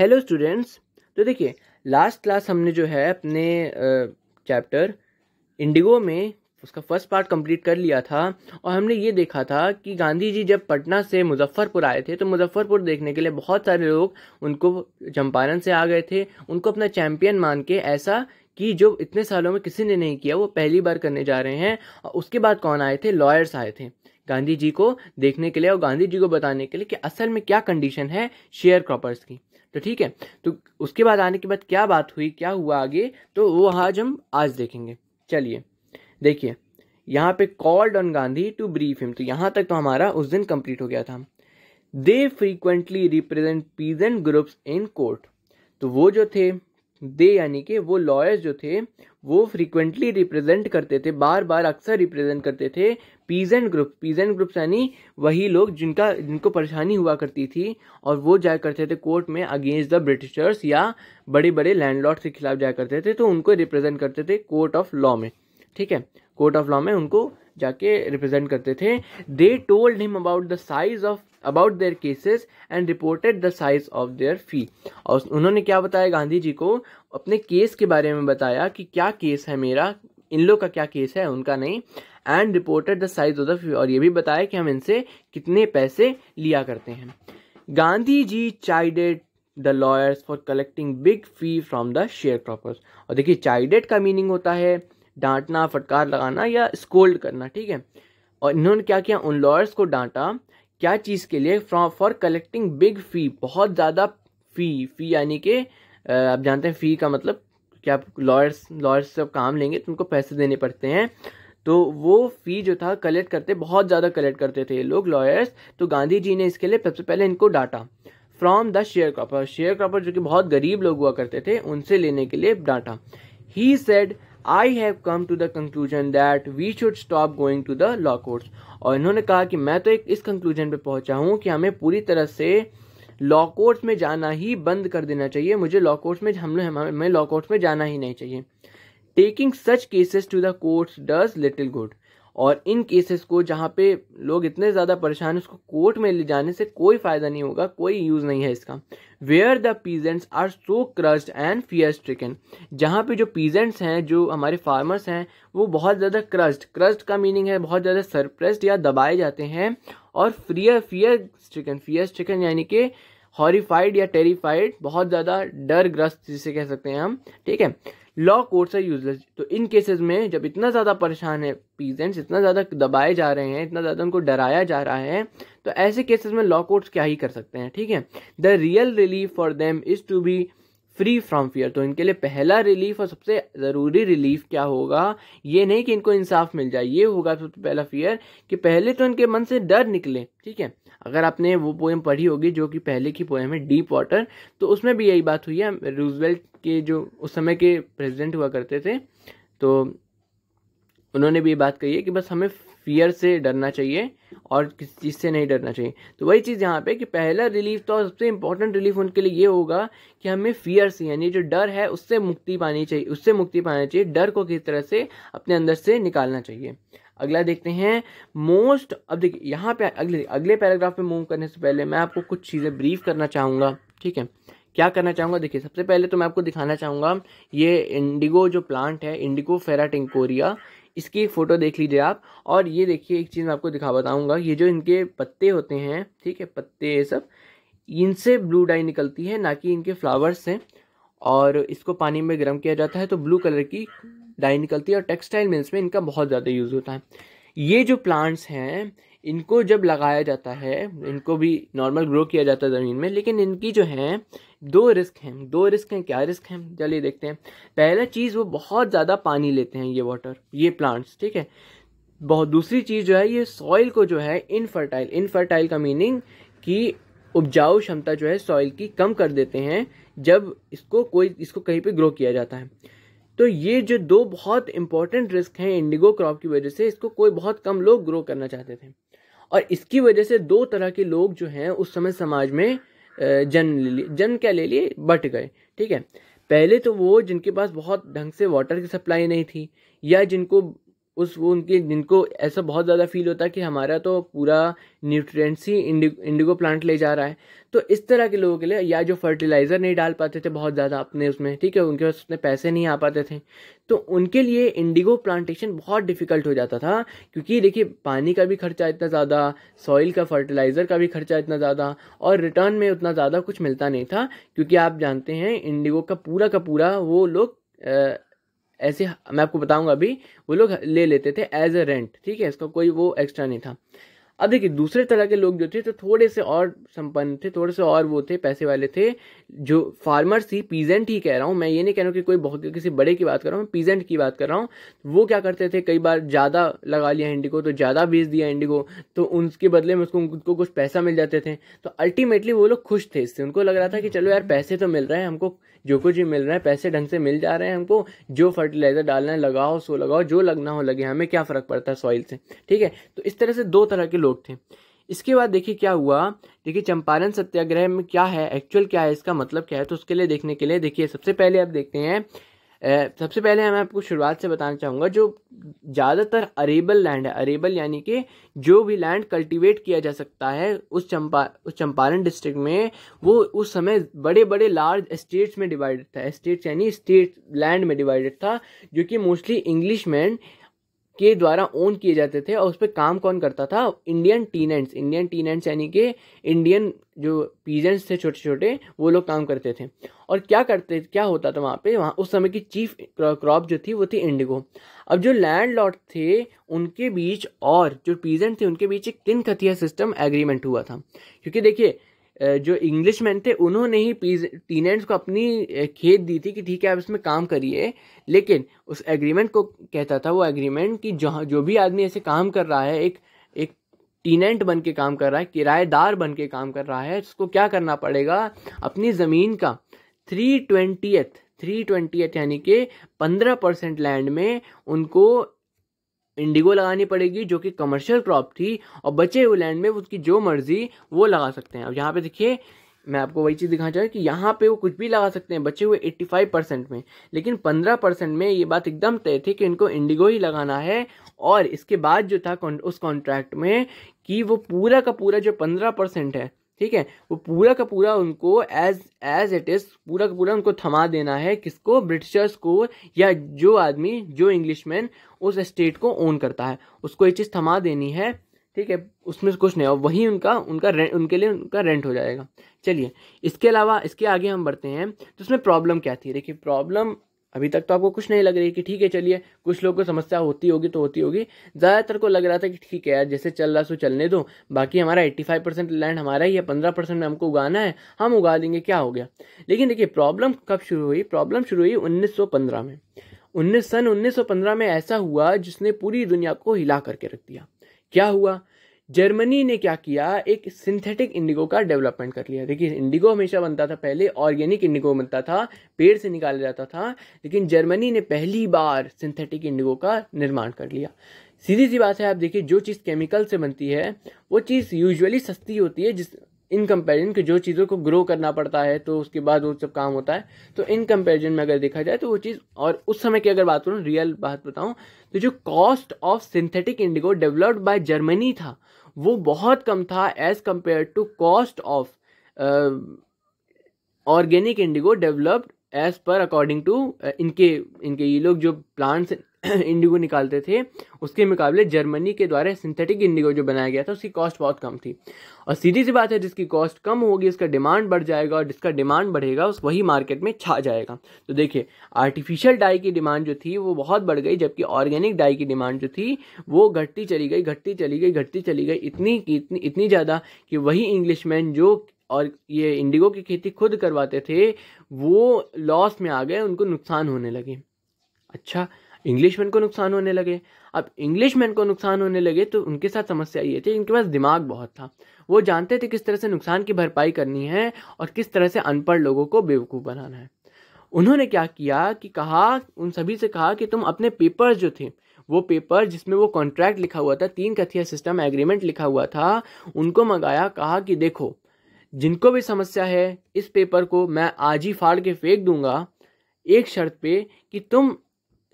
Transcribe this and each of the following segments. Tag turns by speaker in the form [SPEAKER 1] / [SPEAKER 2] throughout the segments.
[SPEAKER 1] Hello students तो देखिए last class हमने जो है अपने चैप्टर इंडिगो में उसका फर्स्ट पार्ट कंप्लीट कर लिया था और हमने ये देखा था कि गांधी जी जब पटना से मुजफ्फरपुर आए थे तो मुजफ्फरपुर देखने के लिए बहुत सारे लोग उनको चंपारण से आ गए थे उनको अपना चैम्पियन मान के ऐसा कि जो इतने सालों में किसी ने नहीं किया वो पहली बार करने जा रहे हैं और उसके बाद कौन आए थे लॉयर्स आए थे गांधी जी को देखने के लिए और गांधी जी को बताने के लिए कि असल में क्या कंडीशन है शेयर क्रॉपर्स की तो ठीक है तो उसके बाद आने के बाद क्या बात हुई क्या हुआ आगे तो वो आज हम आज देखेंगे चलिए देखिए यहाँ पे called on Gandhi to brief him तो यहाँ तक तो हमारा उस दिन कंप्लीट हो गया था they frequently represent peasant groups in court तो वो जो थे दे यानी कि वो लॉयर्स जो थे वो फ्रीक्वेंटली रिप्रेजेंट करते थे बार बार अक्सर रिप्रेजेंट करते थे पीजेंट ग्रुप पीजेंट ग्रुप्स यानी वही लोग जिनका जिनको परेशानी हुआ करती थी और वो जाया करते थे कोर्ट में अगेंस्ट द ब्रिटिशर्स या बड़े बड़े लैंडलॉर्ड्स के खिलाफ जाया करते थे तो उनको रिप्रेजेंट करते थे कोर्ट ऑफ लॉ में ठीक है कोर्ट ऑफ लॉ में उनको जाके रिप्रेजेंट करते थे they told him about the size of about their cases and reported the size of their fee और उन्होंने क्या बताया गांधी जी को अपने केस के बारे में बताया कि क्या केस है मेरा इन लोग का क्या केस है उनका नहीं and reported the size of the fee और ये भी बताया कि हम इनसे कितने पैसे लिया करते हैं Gandhi ji chided the lawyers for collecting big fee from the sharecroppers और देखिए चाइडेड का मीनिंग होता है डांटना फटकार लगाना या स्कोल्ड करना ठीक है और इन्होंने क्या किया उन लॉयर्स को डांटा क्या चीज़ के लिए from for collecting big fee बहुत ज़्यादा फ़ी फ़ी यानी कि आप जानते हैं फ़ी का मतलब कि आप लॉयर्स लॉयर्स से काम लेंगे तो उनको पैसे देने पड़ते हैं तो वो फ़ी जो था कलेक्ट करते बहुत ज़्यादा कलेक्ट करते थे लोग लॉयर्स तो गांधी जी ने इसके लिए सबसे पहले इनको डांटा from the sharecropper sharecropper जो कि बहुत गरीब लोग हुआ करते थे उनसे लेने के लिए डांटा he said I have come to the conclusion that we should stop going to the law courts और इन्होंने कहा कि मैं तो एक इस कंक्लूजन पे पहुंचा हूं कि हमें पूरी तरह से लॉ कोर्ट्स में जाना ही बंद कर देना चाहिए मुझे लॉ कोर्ट्स में हम लोग हमें लॉ कोर्ट्स में जाना ही नहीं चाहिए taking such cases to the courts does little good और इन केसेस को जहाँ पे लोग इतने ज़्यादा परेशान हैं उसको कोर्ट में ले जाने से कोई फ़ायदा नहीं होगा कोई यूज़ नहीं है इसका where the peasants are so crushed and fear stricken जहाँ पे जो पीजेंट्स हैं जो हमारे फार्मर्स हैं वो बहुत ज़्यादा क्रस्ड क्रस्ड का मीनिंग है बहुत ज़्यादा सरप्रेस्ड या दबाए जाते हैं और freer fear stricken fear stricken यानी कि हॉरीफाइड या टेरीफाइड बहुत ज़्यादा डर ग्रस्त जिसे कह सकते हैं हम ठीक है लॉ कोर्ट्स आर यूजलेस तो इन केसेस में जब इतना ज़्यादा परेशान है पीजेंट्स इतना ज़्यादा दबाए जा रहे हैं इतना ज़्यादा उनको डराया जा रहा है तो ऐसे केसेस में लॉ कोर्ट्स क्या ही कर सकते हैं ठीक है the real relief for them is to be free from fear तो इनके लिए पहला रिलीफ और सबसे ज़रूरी रिलीफ क्या होगा ये नहीं कि इनको इंसाफ मिल जाए ये होगा सबसे तो पहला फियर कि पहले तो इनके मन से डर निकले ठीक है अगर आपने वो पोएम पढ़ी होगी जो कि पहले की पोएम है डीप वाटर तो उसमें भी यही बात हुई है रूजवेल्ट के जो उस समय के प्रेजिडेंट हुआ करते थे तो उन्होंने भी ये बात कही है कि बस हमें फियर से डरना चाहिए और किसी चीज़ से नहीं डरना चाहिए तो वही चीज़ यहाँ पे कि पहला रिलीफ तो सबसे इम्पोर्टेंट रिलीफ उनके लिए ये होगा कि हमें फियर से यानी जो डर है उससे मुक्ति पानी चाहिए उससे मुक्ति पानी चाहिए डर को किस तरह से अपने अंदर से निकालना चाहिए अगला देखते हैं मोस्ट अब देखिए यहाँ पे अगले अगले पैराग्राफ में मूव करने से पहले मैं आपको कुछ चीज़ें ब्रीफ करना चाहूँगा ठीक है क्या करना चाहूँगा देखिए सबसे पहले तो मैं आपको दिखाना चाहूँगा ये इंडिगो जो प्लांट है इंडिगो फेरा टेंकोरिया इसकी एक फ़ोटो देख लीजिए आप और ये देखिए एक चीज़ मैं आपको दिखा बताऊँगा ये जो इनके पत्ते होते हैं ठीक है पत्ते ये सब इनसे ब्लू डाई निकलती है ना कि इनके फ्लावर्स से और इसको पानी में गर्म किया जाता है तो ब्लू कलर की डाई निकलती है और टेक्सटाइल मिल्स में इनका बहुत ज़्यादा यूज़ होता है ये जो प्लांट्स हैं इनको जब लगाया जाता है इनको भी नॉर्मल ग्रो किया जाता है ज़मीन में लेकिन इनकी जो हैं दो रिस्क हैं दो रिस्क हैं क्या रिस्क हैं चलिए देखते हैं पहला चीज़ वो बहुत ज़्यादा पानी लेते हैं ये वाटर ये प्लांट्स ठीक है बहुत दूसरी चीज़ जो है ये सॉइल को जो है इनफर्टाइल इनफर्टाइल का मीनिंग कि उपजाऊ क्षमता जो है सॉइल की कम कर देते हैं जब इसको कोई इसको कहीं पे ग्रो किया जाता है तो ये जो दो बहुत इंपॉर्टेंट रिस्क हैं इंडिगो क्रॉप की वजह से इसको कोई बहुत कम लोग ग्रो करना चाहते थे और इसकी वजह से दो तरह के लोग जो हैं उस समय समाज में जन ले लिए जन क्या ले लिए बट गए ठीक है पहले तो वो जिनके पास बहुत ढंग से वाटर की सप्लाई नहीं थी या जिनको उस वो उनके जिनको ऐसा बहुत ज़्यादा फील होता है कि हमारा तो पूरा न्यूट्रिएंट्स ही इंडिगो प्लांट ले जा रहा है तो इस तरह के लोगों के लिए या जो फर्टिलाइज़र नहीं डाल पाते थे बहुत ज़्यादा अपने उसमें ठीक है उनके पास उतने पैसे नहीं आ पाते थे तो उनके लिए इंडिगो प्लांटेशन बहुत डिफ़िकल्ट हो जाता था क्योंकि देखिए पानी का भी खर्चा इतना ज़्यादा सॉइल का फर्टिलाइज़र का भी खर्चा इतना ज़्यादा और रिटर्न में उतना ज़्यादा कुछ मिलता नहीं था क्योंकि आप जानते हैं इंडिगो का पूरा का पूरा वो लोग ऐसे मैं आपको बताऊंगा अभी वो लोग ले लेते थे एज ए रेंट ठीक है इसका कोई वो एक्स्ट्रा नहीं था अब देखिए दूसरे तरह के लोग जो थे तो थोड़े से और संपन्न थे थोड़े से और वो थे पैसे वाले थे जो फार्मर्स ही पीजेंट ही कह रहा हूँ मैं ये नहीं कह रहा हूँ कि कोई बहुत किसी बड़े की बात कर रहा हूँ पीजेंट की बात कर रहा हूँ वो क्या करते थे कई बार ज़्यादा लगा लिया इंडिगो तो ज़्यादा बेच दिया इंडिगो तो उनके बदले में उसको उनको कुछ पैसा मिल जाते थे तो अल्टीमेटली वो लोग खुश थे इससे उनको लग रहा था कि चलो यार पैसे तो मिल रहे हैं हमको जो कुछ भी मिल रहा है पैसे ढंग से मिल जा रहे हैं हमको जो फर्टिलाइज़र डालना है लगाओ सो लगाओ जो लगना हो लगे हमें क्या फ़र्क पड़ता है सॉइल से ठीक है तो इस तरह से दो तरह के लोग थे इसके बाद देखिए क्या हुआ देखिए चंपारण सत्याग्रह में क्या है एक्चुअल क्या है इसका मतलब क्या है तो उसके लिए देखने के लिए देखिए सबसे पहले आप देखते हैं सबसे पहले मैं आपको शुरुआत से बताना चाहूँगा जो ज़्यादातर अरेबल लैंड है अरेबल यानी कि जो भी लैंड कल्टीवेट किया जा सकता है उस चंपा उस चंपारण डिस्ट्रिक्ट में वो उस समय बड़े बड़े लार्ज स्टेट्स में डिवाइडेड था स्टेट्स यानी स्टेट लैंड में डिवाइडेड था जो कि मोस्टली इंग्लिश मैन के द्वारा ओन किए जाते थे और उस पर काम कौन करता था इंडियन टीनेंट्स इंडियन टीनेंट्स यानी कि इंडियन जो पीजेंट्स थे छोटे छोटे वो लोग काम करते थे और क्या करते क्या होता था वहाँ पे वहाँ उस समय की चीफ क्रॉप जो थी वो थी इंडिगो अब जो लैंड लॉर्ड थे उनके बीच और जो पीजेंट थे उनके बीच एक तीन खतिया सिस्टम एग्रीमेंट हुआ था क्योंकि देखिए जो इंग्लिशमैन थे उन्होंने ही टीनेंट्स को अपनी खेत दी थी कि ठीक है आप इसमें काम करिए लेकिन उस एग्रीमेंट को कहता था वो एग्रीमेंट कि जहाँ जो भी आदमी ऐसे काम कर रहा है एक एक टीनेंट बन के काम कर रहा है किराएदार बन के काम कर रहा है उसको क्या करना पड़ेगा अपनी ज़मीन का थ्री ट्वेंटी थ्री ट्वेंटीथ यानी कि पंद्रह परसेंट लैंड में उनको इंडिगो लगानी पड़ेगी जो कि कमर्शियल क्रॉप थी और बचे हुए लैंड में उसकी जो मर्ज़ी वो लगा सकते हैं अब यहाँ पे देखिए मैं आपको वही चीज़ दिखाना चाहूँ कि यहाँ पे वो कुछ भी लगा सकते हैं बचे हुए 85 परसेंट में लेकिन 15 परसेंट में ये बात एकदम तय थी कि इनको इंडिगो ही लगाना है और इसके बाद जो था उस कॉन्ट्रैक्ट में कि वो पूरा का पूरा जो पंद्रह परसेंट है ठीक है वो पूरा का पूरा उनको एज एज इट इज़ पूरा का पूरा उनको थमा देना है किसको ब्रिटिशर्स को या जो आदमी जो मैन उस स्टेट को ओन करता है उसको ये चीज़ थमा देनी है ठीक है उसमें कुछ नहीं और वही उनका उनका रेंट उनके लिए उनका रेंट हो जाएगा चलिए इसके अलावा इसके आगे हम बढ़ते हैं तो उसमें प्रॉब्लम क्या थी देखिए प्रॉब्लम अभी तक तो आपको कुछ नहीं लग रही कि ठीक है चलिए कुछ लोगों को समस्या होती होगी तो होती होगी ज़्यादातर को लग रहा था कि ठीक है यार जैसे चल रहा सो चलने दो बाकी हमारा 85 परसेंट लैंड हमारा ही है 15 परसेंट में हमको उगाना है हम उगा देंगे क्या हो गया लेकिन देखिए प्रॉब्लम कब शुरू हुई प्रॉब्लम शुरू हुई उन्नीस में उन्नीस सन उन्नीस में ऐसा हुआ जिसने पूरी दुनिया को हिला करके रख दिया क्या हुआ जर्मनी ने क्या किया एक सिंथेटिक इंडिगो का डेवलपमेंट कर लिया देखिए इंडिगो हमेशा बनता था पहले ऑर्गेनिक इंडिगो बनता था पेड़ से निकाला जाता था लेकिन जर्मनी ने पहली बार सिंथेटिक इंडिगो का निर्माण कर लिया सीधी सी बात है आप देखिए जो चीज़ केमिकल से बनती है वो चीज़ यूजुअली सस्ती होती है जिस इन कंपेरिजन के जो चीज़ों को ग्रो करना पड़ता है तो उसके बाद वो सब काम होता है तो इन कंपेरिजन में अगर देखा जाए तो वो चीज़ और उस समय की अगर बात करूँ रियल बात बताऊँ तो जो cost of synthetic indigo developed by Germany था वो बहुत कम था as compare to cost of organic indigo developed as per according to इनके इनके ये लोग जो प्लांट्स इंडिगो निकालते थे उसके मुकाबले जर्मनी के द्वारा सिंथेटिक इंडिगो जो बनाया गया था उसकी कॉस्ट बहुत कम थी और सीधी सी बात है जिसकी कॉस्ट कम होगी उसका डिमांड बढ़ जाएगा और जिसका डिमांड बढ़ेगा उस वही मार्केट में छा जाएगा तो देखिए आर्टिफिशियल डाई की डिमांड जो थी वो बहुत बढ़ गई जबकि ऑर्गेनिक डाई की डिमांड जो थी वो घटती चली गई घटती चली गई घटती चली गई इतनी इतनी इतनी ज़्यादा कि वही इंग्लिशमैन जो और ये इंडिगो की खेती खुद करवाते थे वो लॉस में आ गए उनको नुकसान होने लगे अच्छा इंग्लिश मैन को नुकसान होने लगे अब इंग्लिश मैन को नुकसान होने लगे तो उनके साथ समस्या ये थी इनके पास दिमाग बहुत था वो जानते थे किस तरह से नुकसान की भरपाई करनी है और किस तरह से अनपढ़ लोगों को बेवकूफ़ बनाना है उन्होंने क्या किया कि कहा उन सभी से कहा कि तुम अपने पेपर्स जो थे वो पेपर जिसमें वो कॉन्ट्रैक्ट लिखा हुआ था तीन कथिया सिस्टम एग्रीमेंट लिखा हुआ था उनको मंगाया कहा कि देखो जिनको भी समस्या है इस पेपर को मैं आज ही फाड़ के फेंक दूंगा एक शर्त पे कि तुम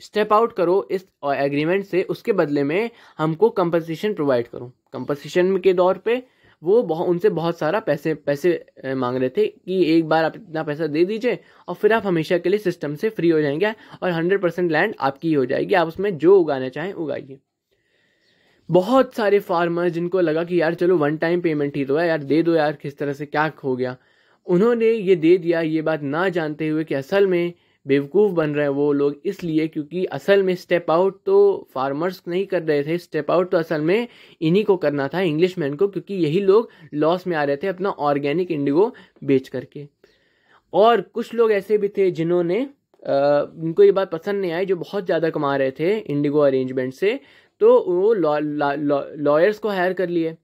[SPEAKER 1] स्टेप आउट करो इस एग्रीमेंट से उसके बदले में हमको कंपनसेशन प्रोवाइड करो कंपनसेशन के दौर पे वो बहु, उनसे बहुत सारा पैसे पैसे मांग रहे थे कि एक बार आप इतना पैसा दे दीजिए और फिर आप हमेशा के लिए सिस्टम से फ्री हो जाएंगे और हंड्रेड परसेंट लैंड आपकी हो जाएगी आप उसमें जो उगाना चाहें उगाइए बहुत सारे फार्मर जिनको लगा कि यार चलो वन टाइम पेमेंट ही तो है यार दे दो यार किस तरह से क्या हो गया उन्होंने ये दे दिया ये बात ना जानते हुए कि असल में बेवकूफ़ बन रहे हैं वो लोग इसलिए क्योंकि असल में स्टेप आउट तो फार्मर्स नहीं कर रहे थे स्टेप आउट तो असल में इन्हीं को करना था इंग्लिश मैन को क्योंकि यही लोग लॉस में आ रहे थे अपना ऑर्गेनिक इंडिगो बेच करके और कुछ लोग ऐसे भी थे जिन्होंने उनको ये बात पसंद नहीं आई जो बहुत ज़्यादा कमा रहे थे इंडिगो अरेंजमेंट से तो वो लॉयर्स को हायर कर लिए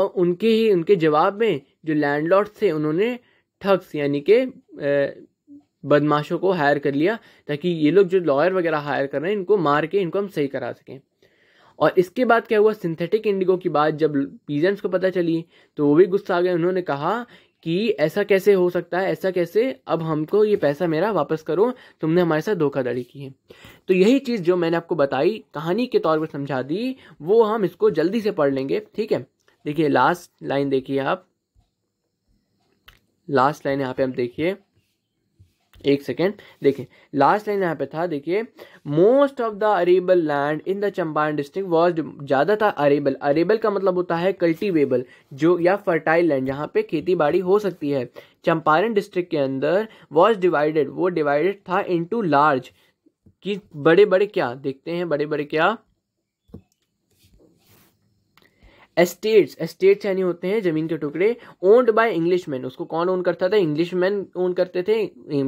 [SPEAKER 1] और उनके ही उनके जवाब में जो लैंडलॉर्ड्स थे उन्होंने ठग्स यानी कि बदमाशों को हायर कर लिया ताकि ये लोग जो लॉयर वगैरह हायर कर रहे हैं इनको मार के इनको हम सही करा सकें और इसके बाद क्या हुआ सिंथेटिक इंडिगो की बात जब पीजेंट्स को पता चली तो वो भी गुस्सा आ गए उन्होंने कहा कि ऐसा कैसे हो सकता है ऐसा कैसे अब हमको ये पैसा मेरा वापस करो तुमने हमारे साथ धोखाधड़ी की है तो यही चीज़ जो मैंने आपको बताई कहानी के तौर पर समझा दी वो हम इसको जल्दी से पढ़ लेंगे ठीक है देखिए लास्ट लाइन देखिए आप लास्ट लाइन यहाँ पे आप देखिए एक सेकेंड देखें लास्ट लाइन यहाँ पे था देखिए most of the arable land in the Champaran district was ज़्यादातर अरेबल अरेबल का मतलब होता है कल्टीवेबल जो या फर्टाइल लैंड जहाँ पे खेती बाड़ी हो सकती है चंपारण डिस्ट्रिक्ट के अंदर वॉज डिवाइडेड वो डिवाइडेड था इंटू लार्ज कि बड़े बड़े क्या देखते हैं बड़े बड़े क्या एस्टेट्स एस्टेट्स यानी होते हैं जमीन के टुकड़े ओन्ड बाय मैन उसको कौन ओन करता था इंग्लिश मैन ओन करते थे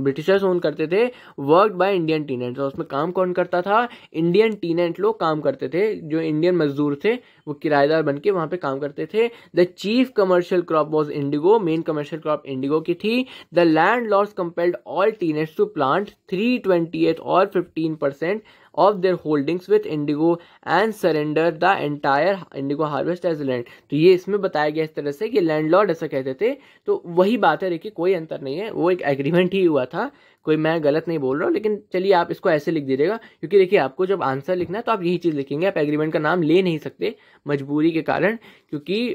[SPEAKER 1] ब्रिटिशर्स ओन करते थे वर्क बाय इंडियन टीनेंट और उसमें काम कौन करता था इंडियन टीनेंट लोग काम करते थे जो इंडियन मजदूर थे वो किराएदार बन के वहाँ पर काम करते थे the chief commercial crop was indigo main commercial crop indigo की थी the landlords compelled all tenants to plant three twenty और fifteen percent of their holdings with indigo and surrender the entire indigo harvest as land तो ये इसमें बताया गया इस तरह से कि लॉर्ड ऐसा कहते थे तो वही बात है देखिए कोई अंतर नहीं है वो एक एग्रीमेंट ही हुआ था कोई मैं गलत नहीं बोल रहा हूँ लेकिन चलिए आप इसको ऐसे लिख दीजिएगा क्योंकि देखिए आपको जब आंसर लिखना है तो आप यही चीज़ लिखेंगे आप एग्रीमेंट का नाम ले नहीं सकते मजबूरी के कारण क्योंकि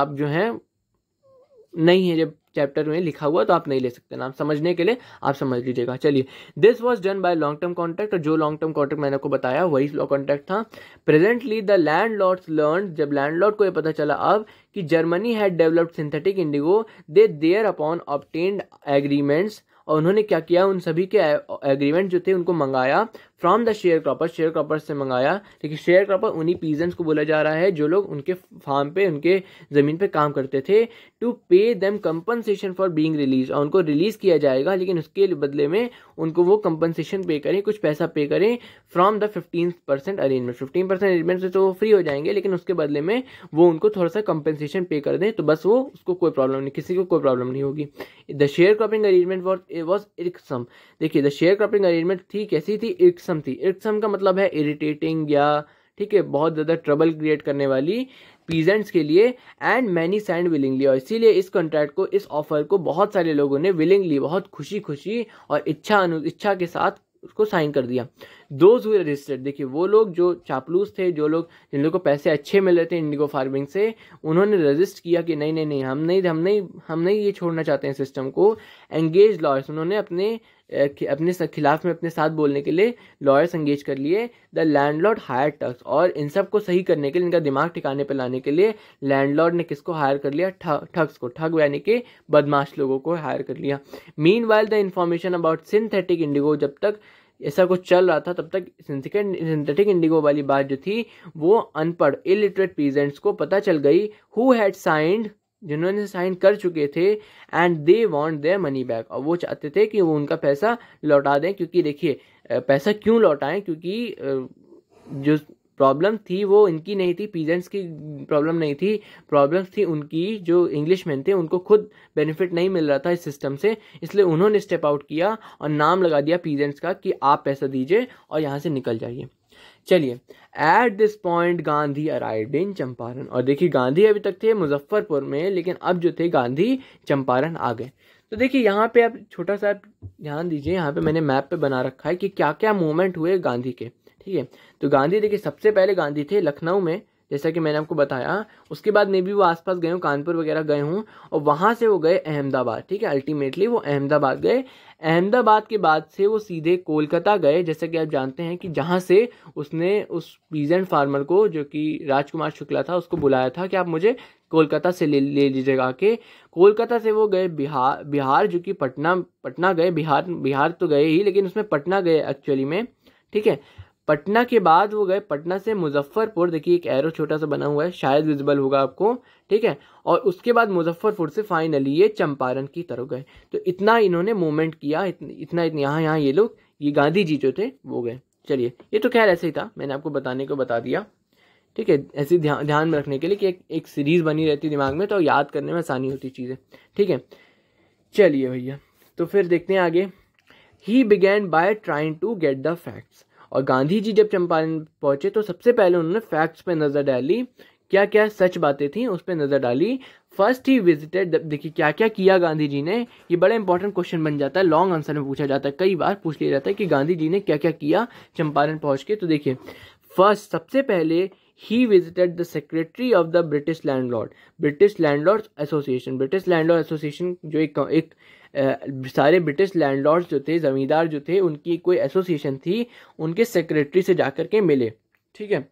[SPEAKER 1] आप जो हैं नहीं है जब चैप्टर में लिखा हुआ तो आप नहीं ले सकते नाम समझने के लिए आप समझ लीजिएगा चलिए this was done by long term contract और जो लॉन्ग टर्म कॉन्ट्रैक्ट मैंने आपको बताया वही कॉन्ट्रैक्ट था presently the landlords learn जब लैंड लॉर्ड को यह पता चला अब कि Germany had developed synthetic indigo they thereupon obtained agreements और उन्होंने क्या किया उन सभी के एग्रीमेंट जो थे उनको मंगाया from the sharecropper sharecropper से मंगाया लेकिन शेयर क्रॉपर उन्हीं पीजेंट्स को बोला जा रहा है जो लोग उनके फार्म पे उनके ज़मीन पे काम करते थे to pay them compensation for being release और उनको रिलीज़ किया जाएगा लेकिन उसके बदले में उनको वो कंपनसेशन पे करें कुछ पैसा पे करें from the fifteen percent arrangement fifteen percent arrangement से तो वो फ्री हो जाएंगे लेकिन उसके बदले में वो उनको थोड़ा सा कंपनसेशन पे कर दें तो बस वो उसको कोई प्रॉब्लम नहीं किसी को कोई प्रॉब्लम नहीं होगी the sharecropping arrangement was irksome देखिए द शेयर क्रॉपिंग अरेंजमेंट थी कैसी थी इक्सम इर्सम थी इर्सम का मतलब है इरिटेटिंग या ठीक है बहुत ज़्यादा ट्रबल क्रिएट करने वाली पीजेंट्स के लिए एंड मैनी सैंड विलिंगली और इसीलिए इस कॉन्ट्रैक्ट को इस ऑफर को बहुत सारे लोगों ने विलिंगली बहुत खुशी खुशी और इच्छा अनु इच्छा के साथ उसको साइन कर दिया दोज हुए रजिस्टर्ड देखिए वो लोग जो चापलूस थे जो लोग जिन लोगों को पैसे अच्छे मिल रहे थे इंडिगो फार्मिंग से उन्होंने रजिस्ट किया कि नहीं नहीं नहीं हम नहीं हम नहीं हम नहीं ये छोड़ना चाहते हैं सिस्टम को एंगेज लॉयर्स उन्होंने अपने अपने खिलाफ में अपने साथ बोलने के लिए लॉयर्स एंगेज कर लिए द लैंडलॉर्ड हायर टक्स और इन सब को सही करने के लिए इनका दिमाग ठिकाने पर लाने के लिए लैंडलॉर्ड ने किसको हायर कर लिया ठग्स को ठग यानी कि बदमाश लोगों को हायर कर लिया meanwhile the information about synthetic indigo जब तक ऐसा कुछ चल रहा था तब तक सिंथेटिक इंडिगो वाली बात जो थी वो अनपढ़ इलिटरेट पीजेंट्स को पता चल गई हु हैड साइंड जिन्होंने साइन कर चुके थे and they want their money back और वो चाहते थे कि वो उनका पैसा लौटा दें क्योंकि देखिए पैसा क्यों लौटाएं क्योंकि जो प्रॉब्लम थी वो इनकी नहीं थी पीजेंट्स की प्रॉब्लम नहीं थी प्रॉब्लम्स थी उनकी जो इंग्लिश मैन थे उनको खुद बेनिफिट नहीं मिल रहा था इस सिस्टम से इसलिए उन्होंने स्टेप आउट किया और नाम लगा दिया पीजेंट्स का कि आप पैसा दीजिए और यहाँ से निकल जाइए चलिए at this point Gandhi arrived in Champaran और देखिए गांधी अभी तक थे मुजफ्फरपुर में लेकिन अब जो थे गांधी चंपारण आ गए तो देखिए यहाँ पे आप छोटा सा ध्यान दीजिए यहाँ पे मैंने मैप पे बना रखा है कि क्या क्या मूवमेंट हुए गांधी के ठीक है तो गांधी देखिए सबसे पहले गांधी थे लखनऊ में जैसा कि मैंने आपको बताया उसके बाद मे भी वो आसपास गए हूँ कानपुर वगैरह गए हूँ और वहाँ से वो गए अहमदाबाद ठीक है अल्टीमेटली वो अहमदाबाद गए अहमदाबाद के बाद से वो सीधे कोलकाता गए जैसा कि आप जानते हैं कि जहाँ से उसने उस पीजेंट फार्मर को जो कि राजकुमार शुक्ला था उसको बुलाया था कि आप मुझे कोलकाता से ले ले लीजिएगा के कोलकाता से वो गए बिहार बिहार जो कि पटना पटना गए बिहार बिहार तो गए ही लेकिन उसमें पटना गए एक्चुअली में ठीक है पटना के बाद वो गए पटना से मुजफ्फरपुर देखिए एक एरो छोटा सा बना हुआ है शायद विजिबल होगा आपको ठीक है और उसके बाद मुजफ्फरपुर से फाइनली ये चंपारण की तरफ गए तो इतना इन्होंने मूवमेंट किया इतन, इतना इतना यहाँ यहाँ ये लोग ये गांधी जी जो थे वो गए चलिए ये तो खैर ऐसे ही था मैंने आपको बताने को बता दिया ठीक है ऐसे ध्यान ध्यान में रखने के लिए कि एक, एक सीरीज़ बनी रहती दिमाग में तो याद करने में आसानी होती चीज़ें ठीक है चलिए भैया तो फिर देखते हैं आगे ही began by trying to get the facts और गांधी जी जब चंपारण पहुंचे तो सबसे पहले उन्होंने फैक्ट्स पे नज़र डाली क्या क्या सच बातें थी उस पर नज़र डाली फर्स्ट ही विजिटेड देखिए क्या क्या किया गांधी जी ने ये बड़ा इंपॉर्टेंट क्वेश्चन बन जाता है लॉन्ग आंसर में पूछा जाता है कई बार पूछ लिया जाता है कि गांधी जी ने क्या क्या किया चंपारण पहुंच के तो देखिए फर्स्ट सबसे पहले he visited the secretary of the British landlord British landlord association British landlord association जो एक एक सारे ब्रिटिश लैंडलॉर्ड्स जो थे ज़मींदार जो थे उनकी कोई एसोसिएशन थी उनके सेक्रेटरी से जा कर के मिले ठीक है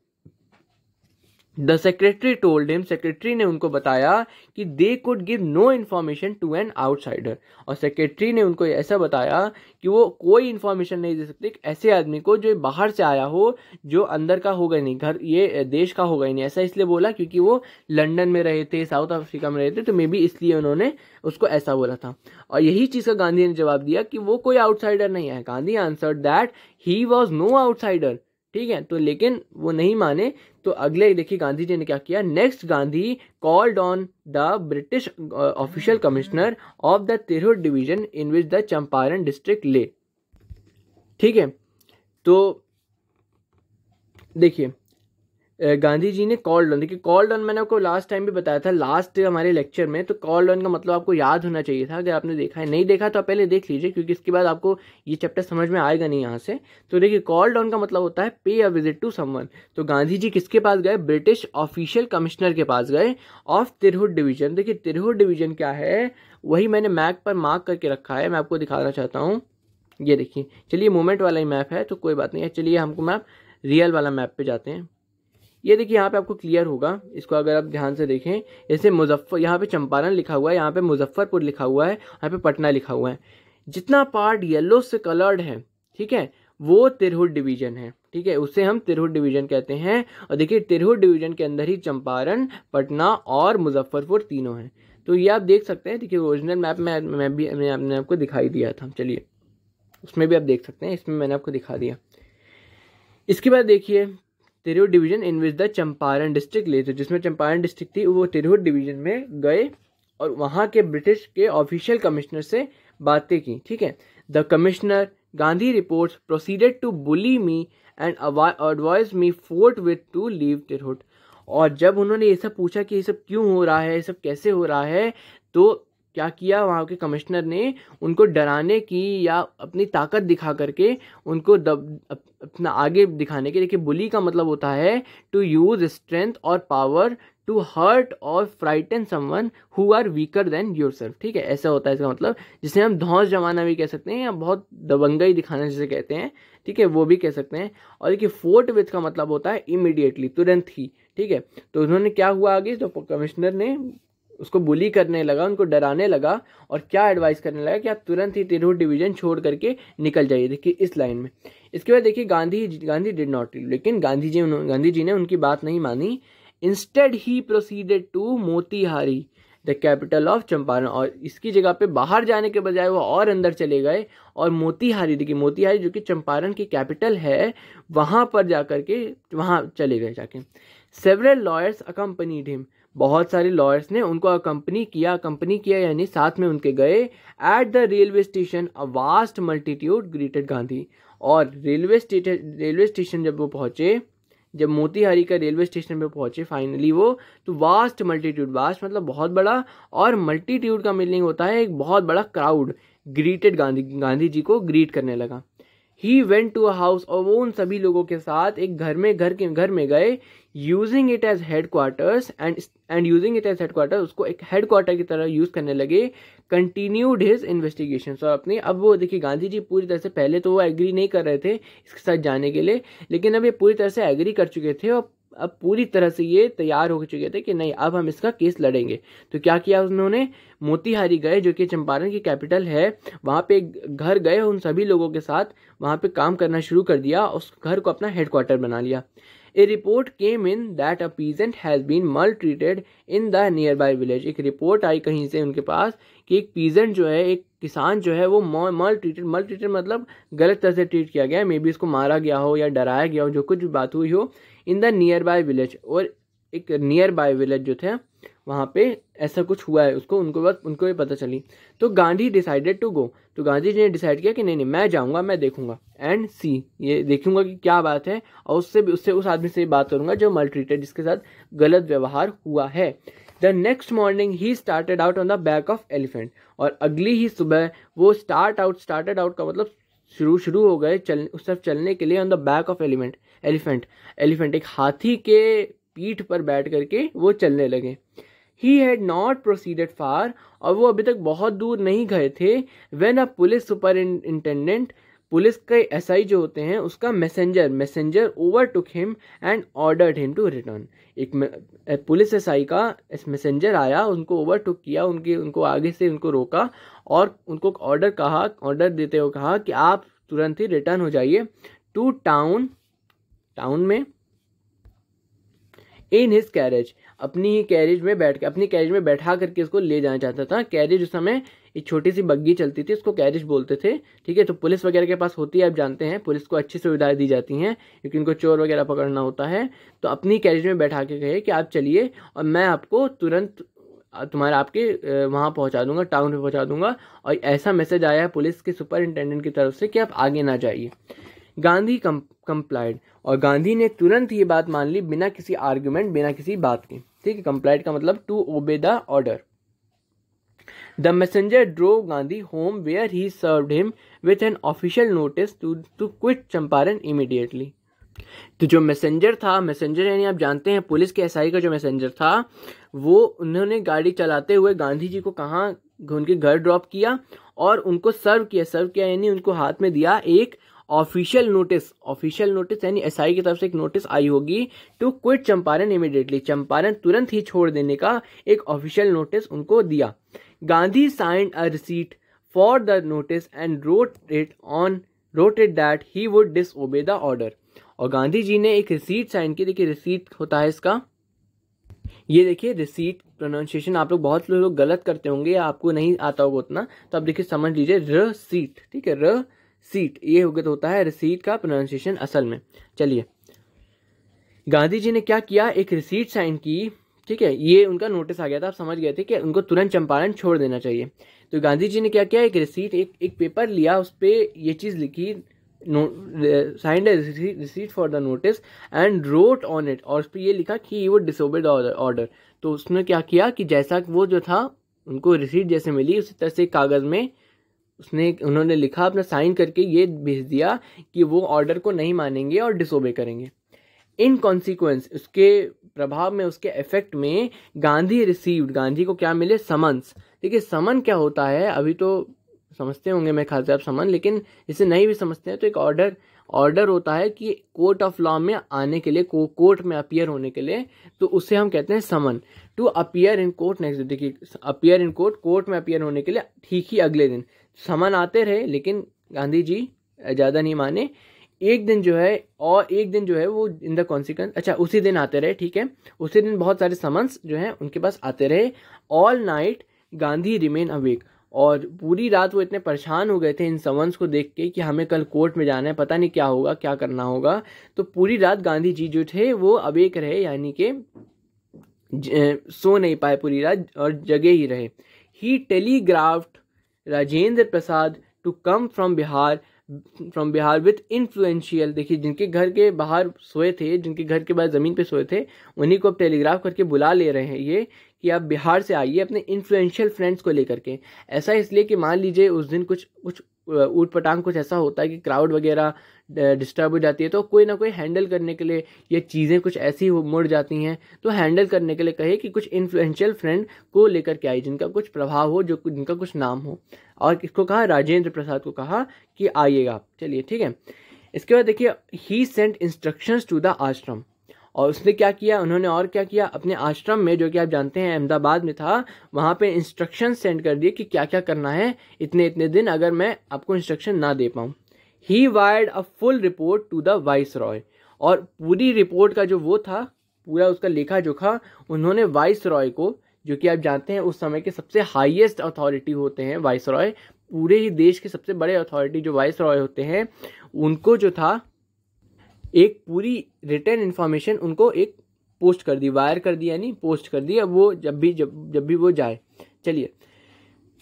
[SPEAKER 1] the secretary told him secretary ने उनको बताया कि they could give no information to an outsider और सेक्रेटरी ने उनको ऐसा बताया कि वो कोई इन्फॉर्मेशन नहीं दे सकते ऐसे आदमी को जो बाहर से आया हो जो अंदर का होगा ही नहीं घर ये देश का होगा ही नहीं ऐसा इसलिए बोला क्योंकि वो लंदन में रहे थे साउथ अफ्रीका में रहे थे तो मे बी इसलिए उन्होंने उसको ऐसा बोला था और यही चीज़ का गांधी ने जवाब दिया कि वो कोई आउटसाइडर नहीं है Gandhi answer that he was no outsider ठीक है तो लेकिन वो नहीं माने तो अगले देखिए गांधी जी ने क्या किया next Gandhi called on the British official commissioner of the Tirhut division in which the Champaran district lay ठीक है तो देखिए गांधी जी ने कॉल डन देखिए कॉल डन मैंने आपको लास्ट टाइम भी बताया था लास्ट हमारे लेक्चर में तो कॉल डन का मतलब आपको याद होना चाहिए था अगर आपने देखा है नहीं देखा तो आप पहले देख लीजिए क्योंकि इसके बाद आपको ये चैप्टर समझ में आएगा नहीं यहाँ से तो देखिए कॉल डन का मतलब होता है पे अ विजिट टू समवन तो गांधी जी किसके पास गए ब्रिटिश ऑफिशियल कमिश्नर के पास गए ऑफ तिरहुट डिवीजन देखिए तिरहुट डिवीजन क्या है वही मैंने मैप पर मार्क करके रखा है मैं आपको दिखाना चाहता हूँ ये देखिए चलिए मोमेंट वाला ही मैप है तो कोई बात नहीं है चलिए हमको मैप रियल वाला मैप पे जाते हैं ये देखिए यहाँ पे आपको क्लियर होगा इसको अगर आप ध्यान से देखें जैसे मुजफ्फर यहाँ पे चंपारण लिखा हुआ है यहाँ पे मुजफ्फरपुर लिखा हुआ है यहाँ पे पटना लिखा हुआ है जितना पार्ट येलो से कलर्ड है ठीक है वो तिरहुट डिवीजन है ठीक है उसे हम तिरहुट डिवीजन कहते हैं और देखिए तिरहुट डिवीजन के अंदर ही चंपारण पटना और मुजफ्फरपुर तीनों हैं तो ये आप देख सकते हैं देखिए ओरिजिनल मैप में मैं भी मैंने आपने आपको दिखाई दिया था चलिए उसमें भी आप देख सकते हैं इसमें मैंने आपको दिखा दिया इसके बाद देखिए Tirhut division in which the Champaran district लेते जिसमें चंपारण डिस्ट्रिक्ट थी वो तिरहुत डिवीजन में गए और वहाँ के ब्रिटिश के ऑफिशियल कमिश्नर से बातें की ठीक है the commissioner Gandhi reports proceeded to bully me and advise me forthwith to leave Tirhut और जब उन्होंने ये सब पूछा कि ये सब क्यों हो रहा है ये सब कैसे हो रहा है तो क्या किया वहाँ के कमिश्नर ने उनको डराने की या अपनी ताकत दिखा करके उनको दब अपना आगे दिखाने के देखिए बुली का मतलब होता है टू यूज़ स्ट्रेंथ और पावर टू हर्ट और frighten someone who are weaker than yourself ठीक है ऐसा होता है इसका मतलब जिसे हम धौस जमाना भी कह सकते हैं या बहुत दबंगई दिखाना जिसे कहते हैं ठीक है वो भी कह सकते हैं और देखिए फोर्ट विथ का मतलब होता है इमिडिएटली तुरंत ही ठीक है तो उन्होंने क्या हुआ आगे तो कमिश्नर ने उसको बुली करने लगा उनको डराने लगा और क्या एडवाइस करने लगा कि आप तुरंत ही तिरहुत डिवीजन छोड़ करके निकल जाइए देखिए इस लाइन में इसके बाद देखिए गांधी गांधी डिड नॉट लेकिन गांधी जी गांधी जी ने उनकी बात नहीं मानी instead he proceeded to Motihari the capital of Champaran और इसकी जगह पे बाहर जाने के बजाय वो और अंदर चले गए और मोतीहारी देखिए मोतीहारी जो कि चंपारण की कैपिटल है वहाँ पर जा कर के वहाँ चले गए जाके सेवरल लॉयर्स अकम्पनीड हिम बहुत सारे लॉयर्स ने उनको कंपनी किया कंपनी किया यानी साथ में उनके गए at the railway station a vast multitude greeted Gandhi और रेलवे स्टेशन रेलवे स्टेशन जब वो पहुंचे जब मोतीहारी का रेलवे स्टेशन पे पहुंचे फाइनली वो तो वास्ट मल्टीट्यूड वास्ट मतलब बहुत बड़ा और मल्टीट्यूड का मीनिंग होता है एक बहुत बड़ा क्राउड ग्रीटेड गांधी गांधी जी को ग्रीट करने लगा he went to a house और वो उन सभी लोगों के साथ एक घर में घर के घर में गए using it as headquarters and and using it as headquarter उसको एक हेड क्वार्टर की तरह यूज करने लगे कंटिन्यूड हिज इन्वेस्टिगेशन और अपनी अब वो देखिए गांधी जी पूरी तरह से पहले तो वो एग्री नहीं कर रहे थे इसके साथ जाने के लिए लेकिन अब ये पूरी तरह से एग्री कर चुके थे और अब पूरी तरह से ये तैयार हो चुके थे कि नहीं अब हम इसका केस लड़ेंगे तो क्या किया उन्होंने मोतिहारी गए जो कि चंपारण की कैपिटल है वहाँ पे घर गए उन सभी लोगों के साथ वहाँ पे काम करना शुरू कर दिया उस घर को अपना हेडक्वार्टर बना लिया a report came in that a peasant has been maltreated in the nearby village एक रिपोर्ट आई कहीं से उनके पास कि एक पीजेंट जो है एक किसान जो है वो मल ट्रीटेड मल ट्रीटेड मतलब गलत तरह से ट्रीट किया गया मे बी इसको मारा गया हो या डराया गया हो जो कुछ भी बात हुई हो in the nearby village और एक नियर बाय विलेज जो थे वहाँ पे ऐसा कुछ हुआ है उसको उनको बस उनको ये पता चली तो गांधी डिसाइडेड टू गो तो गांधी जी ने डिसाइड किया कि नहीं नहीं मैं जाऊँगा मैं देखूँगा एंड सी ये देखूँगा कि क्या बात है और उससे भी उससे उस आदमी से बात करूँगा जो मल्ट्रीटेड जिसके साथ गलत व्यवहार हुआ है the next morning he started out on the back of elephant और अगली ही सुबह वो स्टार्ट आउट स्टार्टेड आउट का मतलब शुरू शुरू हो गए चल उस तरफ चलने के लिए on the back of element elephant elephant एक हाथी के पीठ पर बैठ करके वो चलने लगे he had not proceeded far और वो अभी तक बहुत दूर नहीं गए थे when a police superintendent police के एस आई जो होते हैं उसका messenger messenger overtook him and ordered him to return एक पुलिस एस आई का इस मैसेंजर आया उनको ओवर टुक किया उनके उनको आगे से उनको रोका और उनको ऑर्डर कहा ऑर्डर देते हुए कहा कि आप तुरंत ही रिटर्न हो जाइए टू टाउन टाउन में इन हिज कैरेज अपनी ही कैरेज में बैठ अपनी कैरेज में बैठा करके इसको ले जाना चाहता था कैरेज उस समय एक छोटी सी बग्गी चलती थी उसको कैरेज बोलते थे ठीक है तो पुलिस वगैरह के पास होती है आप जानते हैं पुलिस को अच्छी सुविधाएं दी जाती हैं क्योंकि इनको चोर वगैरह पकड़ना होता है तो अपनी कैरेज में बैठा के कहे कि आप चलिए और मैं आपको तुरंत तुम्हारा आपके वहाँ पहुँचा दूंगा टाउन में पहुँचा दूंगा और ऐसा मैसेज आया है पुलिस के सुपरिंटेंडेंट की तरफ से कि आप आगे ना जाइए गांधी कम कम्प्लाइड और गांधी ने तुरंत ये बात मान ली बिना किसी आर्ग्यूमेंट बिना किसी बात के ठीक है कम्प्लाइड का मतलब to obey the order the messenger drove Gandhi home where he serve him with an official notice to to quit Champaran immediately तो जो मैसेंजर था मैसेंजर यानी आप जानते हैं पुलिस के एसआई का जो मैसेंजर था वो उन्होंने गाड़ी चलाते हुए गांधी जी को कहाँ उनके घर ड्रॉप किया और उनको सर्व किया सर्व किया यानी उनको हाथ में दिया एक ऑफिशियल नोटिस ऑफिशियल नोटिस यानी एसआई की तरफ से एक नोटिस आई होगी to quit Champaran immediately Champaran तुरंत ही छोड़ देने का एक ऑफिशियल नोटिस उनको दिया Gandhi signed a receipt for the notice and wrote it on wrote it that he would disobey the order और गांधी जी ने एक रिसीट साइन की देखिए रिसीट होता है इसका ये देखिए रिसीट प्रोनाउंसिएशन आप लोग बहुत लोग गलत करते होंगे आपको नहीं आता होगा उतना तो आप देखिए समझ लीजिए र सीट ठीक है र सीट ये हो गया तो होता है रिसीट का प्रोनाउंसिएशन असल में चलिए गांधी जी ने क्या किया एक रिसीट साइन की ठीक है ये उनका नोटिस आ गया था आप समझ गए थे कि उनको तुरंत चंपारण छोड़ देना चाहिए तो गांधी जी ने क्या किया एक रिसीट एक एक पेपर लिया उस पर यह चीज़ लिखी no signed receipt for the notice and wrote on it और उस पर यह लिखा कि वो डिसोबेड ऑर्डर तो उसने क्या किया कि जैसा वो जो था उनको रिसीट जैसे मिली उसी तरह से कागज़ में उसने उन्होंने लिखा अपना साइन करके ये भेज दिया कि वो ऑर्डर को नहीं मानेंगे और डिसोबे करेंगे इन कॉन्सिक्वेंस उसके प्रभाव में उसके इफेक्ट में गांधी रिसीव्ड गांधी को क्या मिले समन्स देखिए समन क्या होता है अभी तो समझते होंगे मैं खास आप समन लेकिन इसे नहीं भी समझते हैं तो एक ऑर्डर ऑर्डर होता है कि कोर्ट ऑफ लॉ में आने के लिए कोर्ट में अपियर होने के लिए तो उसे हम कहते हैं summon to appear in court next देखिए अपियर इन कोर्ट कोर्ट में अपियर होने के लिए ठीक ही अगले दिन समन आते रहे लेकिन गांधी जी ज़्यादा नहीं माने एक दिन जो है और एक दिन जो है वो इन द कॉन्सिक्वेंस अच्छा उसी दिन आते रहे ठीक है उसी दिन बहुत सारे समन्स जो हैं उनके पास आते रहे all night Gandhi remain awake और पूरी रात वो इतने परेशान हो गए थे इन समन्स को देख के कि हमें कल कोर्ट में जाना है पता नहीं क्या होगा क्या करना होगा तो पूरी रात गांधी जी जो थे वो अबेक रहे यानी कि सो नहीं पाए पूरी रात और जगे ही रहे he telegraphed Rajendra Prasad to come from Bihar from Bihar with influential देखिए जिनके घर के बाहर सोए थे जिनके घर के बाहर ज़मीन पे सोए थे उन्हीं को अब टेलीग्राफ करके बुला ले रहे हैं ये कि आप बिहार से आइए अपने इन्फ्लुएंशियल फ्रेंड्स को लेकर के ऐसा इसलिए कि मान लीजिए उस दिन कुछ कुछ ऊट पटांग कुछ ऐसा होता है कि क्राउड वगैरह डिस्टर्ब हो जाती है तो कोई ना कोई हैंडल करने के लिए ये चीज़ें कुछ ऐसी मुड़ जाती हैं तो हैंडल करने के लिए कहे कि कुछ इन्फ्लुएंशियल फ्रेंड को लेकर के आई जिनका कुछ प्रभाव हो जो जिनका कुछ नाम हो और किसको कहा राजेंद्र प्रसाद को कहा कि आइएगा आप चलिए ठीक है इसके बाद देखिए he sent instructions to the ashram और उसने क्या किया उन्होंने और क्या किया अपने आश्रम में जो कि आप जानते हैं अहमदाबाद में था वहाँ पे इंस्ट्रक्शन सेंड कर दिए कि क्या क्या करना है इतने इतने दिन अगर मैं आपको इंस्ट्रक्शन ना दे पाऊँ he wired a full report to the viceroy और पूरी रिपोर्ट का जो वो था पूरा उसका लेखा जोखा उन्होंने वाइस रॉय को जो कि आप जानते हैं उस समय के सबसे हाईएस्ट अथॉरिटी होते हैं वाइस रॉय पूरे ही देश के सबसे बड़े अथॉरिटी जो वाइस रॉय होते हैं उनको जो था एक पूरी रिटर्न इन्फॉर्मेशन उनको एक पोस्ट कर दी वायर कर दी यानी पोस्ट कर दी अब वो जब भी जब जब भी वो जाए चलिए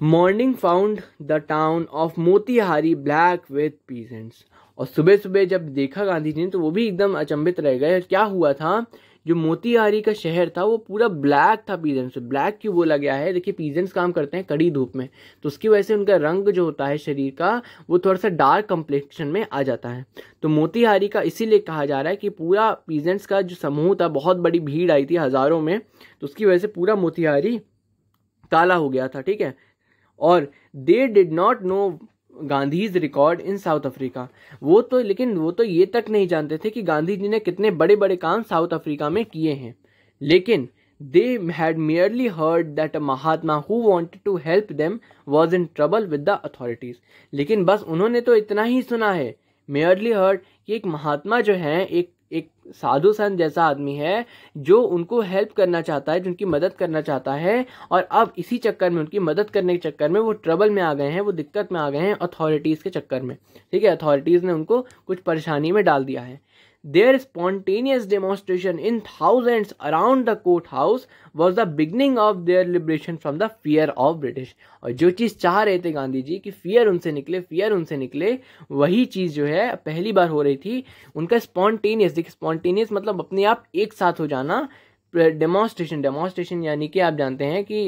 [SPEAKER 1] morning found the town of Motihari black with peasants और सुबह सुबह जब देखा गांधी जी ने तो वो भी एकदम अचंभित रह गए क्या हुआ था जो मोतिहारी का शहर था वो पूरा ब्लैक था पीजेंट्स ब्लैक क्यों बोला गया है देखिए पीजेंट्स काम करते हैं कड़ी धूप में तो उसकी वजह से उनका रंग जो होता है शरीर का वो थोड़ा सा डार्क कम्प्लेक्शन में आ जाता है तो मोतिहारी का इसीलिए कहा जा रहा है कि पूरा पीजेंट्स का जो समूह था बहुत बड़ी भीड़ आई थी हज़ारों में तो उसकी वजह से पूरा मोतिहारी काला हो गया था ठीक है और they did not know Gandhi's record in South Africa वो तो लेकिन वो तो ये तक नहीं जानते थे कि गांधी जी ने कितने बड़े बड़े काम साउथ अफ्रीका में किए हैं लेकिन they had merely heard that a mahatma who wanted to help them was in trouble with the authorities लेकिन बस उन्होंने तो इतना ही सुना है मेयरली हर्ड कि एक महात्मा जो है एक एक साधु संत जैसा आदमी है जो उनको हेल्प करना चाहता है जिनकी मदद करना चाहता है और अब इसी चक्कर में उनकी मदद करने के चक्कर में वो ट्रबल में आ गए हैं वो दिक्कत में आ गए हैं अथॉरिटीज़ के चक्कर में ठीक है अथॉरिटीज़ ने उनको कुछ परेशानी में डाल दिया है Their spontaneous demonstration in thousands around the courthouse was the beginning of their liberation from the fear of British. और जो चीज़ चाह रहे थे गांधी जी कि fear उनसे निकले fear उनसे निकले वही चीज़ जो है पहली बार हो रही थी उनका spontaneous देखिए spontaneous मतलब अपने आप एक साथ हो जाना डेमोस्ट्रेशन डेमोस्ट्रेशन यानी कि आप जानते हैं कि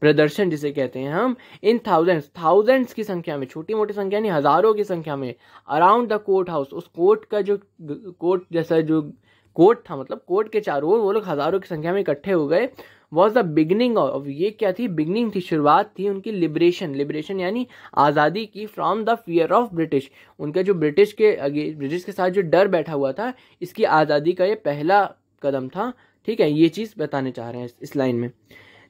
[SPEAKER 1] प्रदर्शन जिसे कहते हैं हम इन थाउजेंड्स थाउजेंड्स की संख्या में छोटी मोटी संख्या नहीं हज़ारों की संख्या में अराउंड द कोर्ट हाउस उस कोर्ट का जो कोर्ट जैसा जो कोर्ट था मतलब कोर्ट के चारों ओर वो लोग हज़ारों की संख्या में इकट्ठे हो गए वॉज द बिगनिंग ऑफ ये क्या थी बिगनिंग थी शुरुआत थी उनकी लिबरेशन लिबरेशन यानी आज़ादी की from the fear of British उनका जो ब्रिटिश के ब्रिटिश के साथ जो डर बैठा हुआ था इसकी आज़ादी का ये पहला कदम था ठीक है ये चीज़ बताने चाह रहे हैं इस लाइन में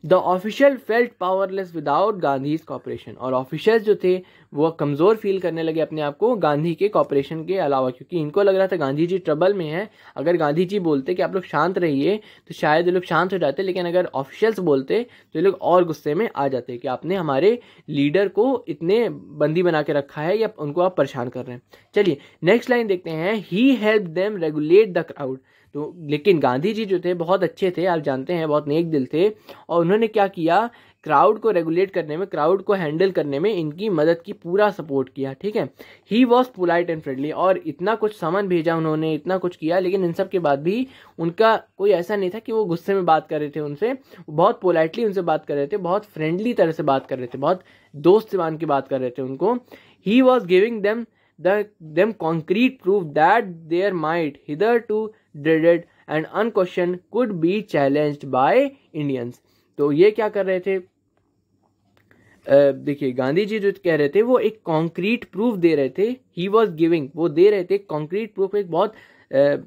[SPEAKER 1] the official felt powerless without Gandhi's cooperation और ऑफिशियल जो थे वो कमज़ोर फील करने लगे अपने आप को गांधी के कॉपरेशन के अलावा क्योंकि इनको लग रहा था गांधी जी ट्रबल में है अगर गांधी जी बोलते कि आप लोग शांत रहिए तो शायद ये लोग शांत हो जाते लेकिन अगर ऑफिशियल्स बोलते तो ये लोग और गुस्से में आ जाते कि आपने हमारे लीडर को इतने बंदी बना के रखा है या उनको आप परेशान कर रहे हैं चलिए नेक्स्ट लाइन देखते हैं he help them regulate the crowd तो लेकिन गांधी जी जो थे बहुत अच्छे थे आप जानते हैं बहुत नेक दिल थे और उन्होंने क्या किया क्राउड को रेगुलेट करने में क्राउड को हैंडल करने में इनकी मदद की पूरा सपोर्ट किया ठीक है he was polite and friendly और इतना कुछ सामान भेजा उन्होंने इतना कुछ किया लेकिन इन सब के बाद भी उनका कोई ऐसा नहीं था कि वो गुस्से में बात कर रहे थे उनसे बहुत पोलाइटली उनसे बात कर रहे थे बहुत फ्रेंडली तरह से बात कर रहे थे बहुत दोस्त जबान की बात कर रहे थे उनको he was giving them them them concrete proof that their might hitherto dreaded and and could be challenge by Indians तो ये क्या कर रहे थे देखिए गांधी जी जो कह रहे थे वो एक कॉन्क्रीट प्रूफ दे रहे थे ही वॉज गिविंग वो दे रहे थे कॉन्क्रीट प्रूफ एक बहुत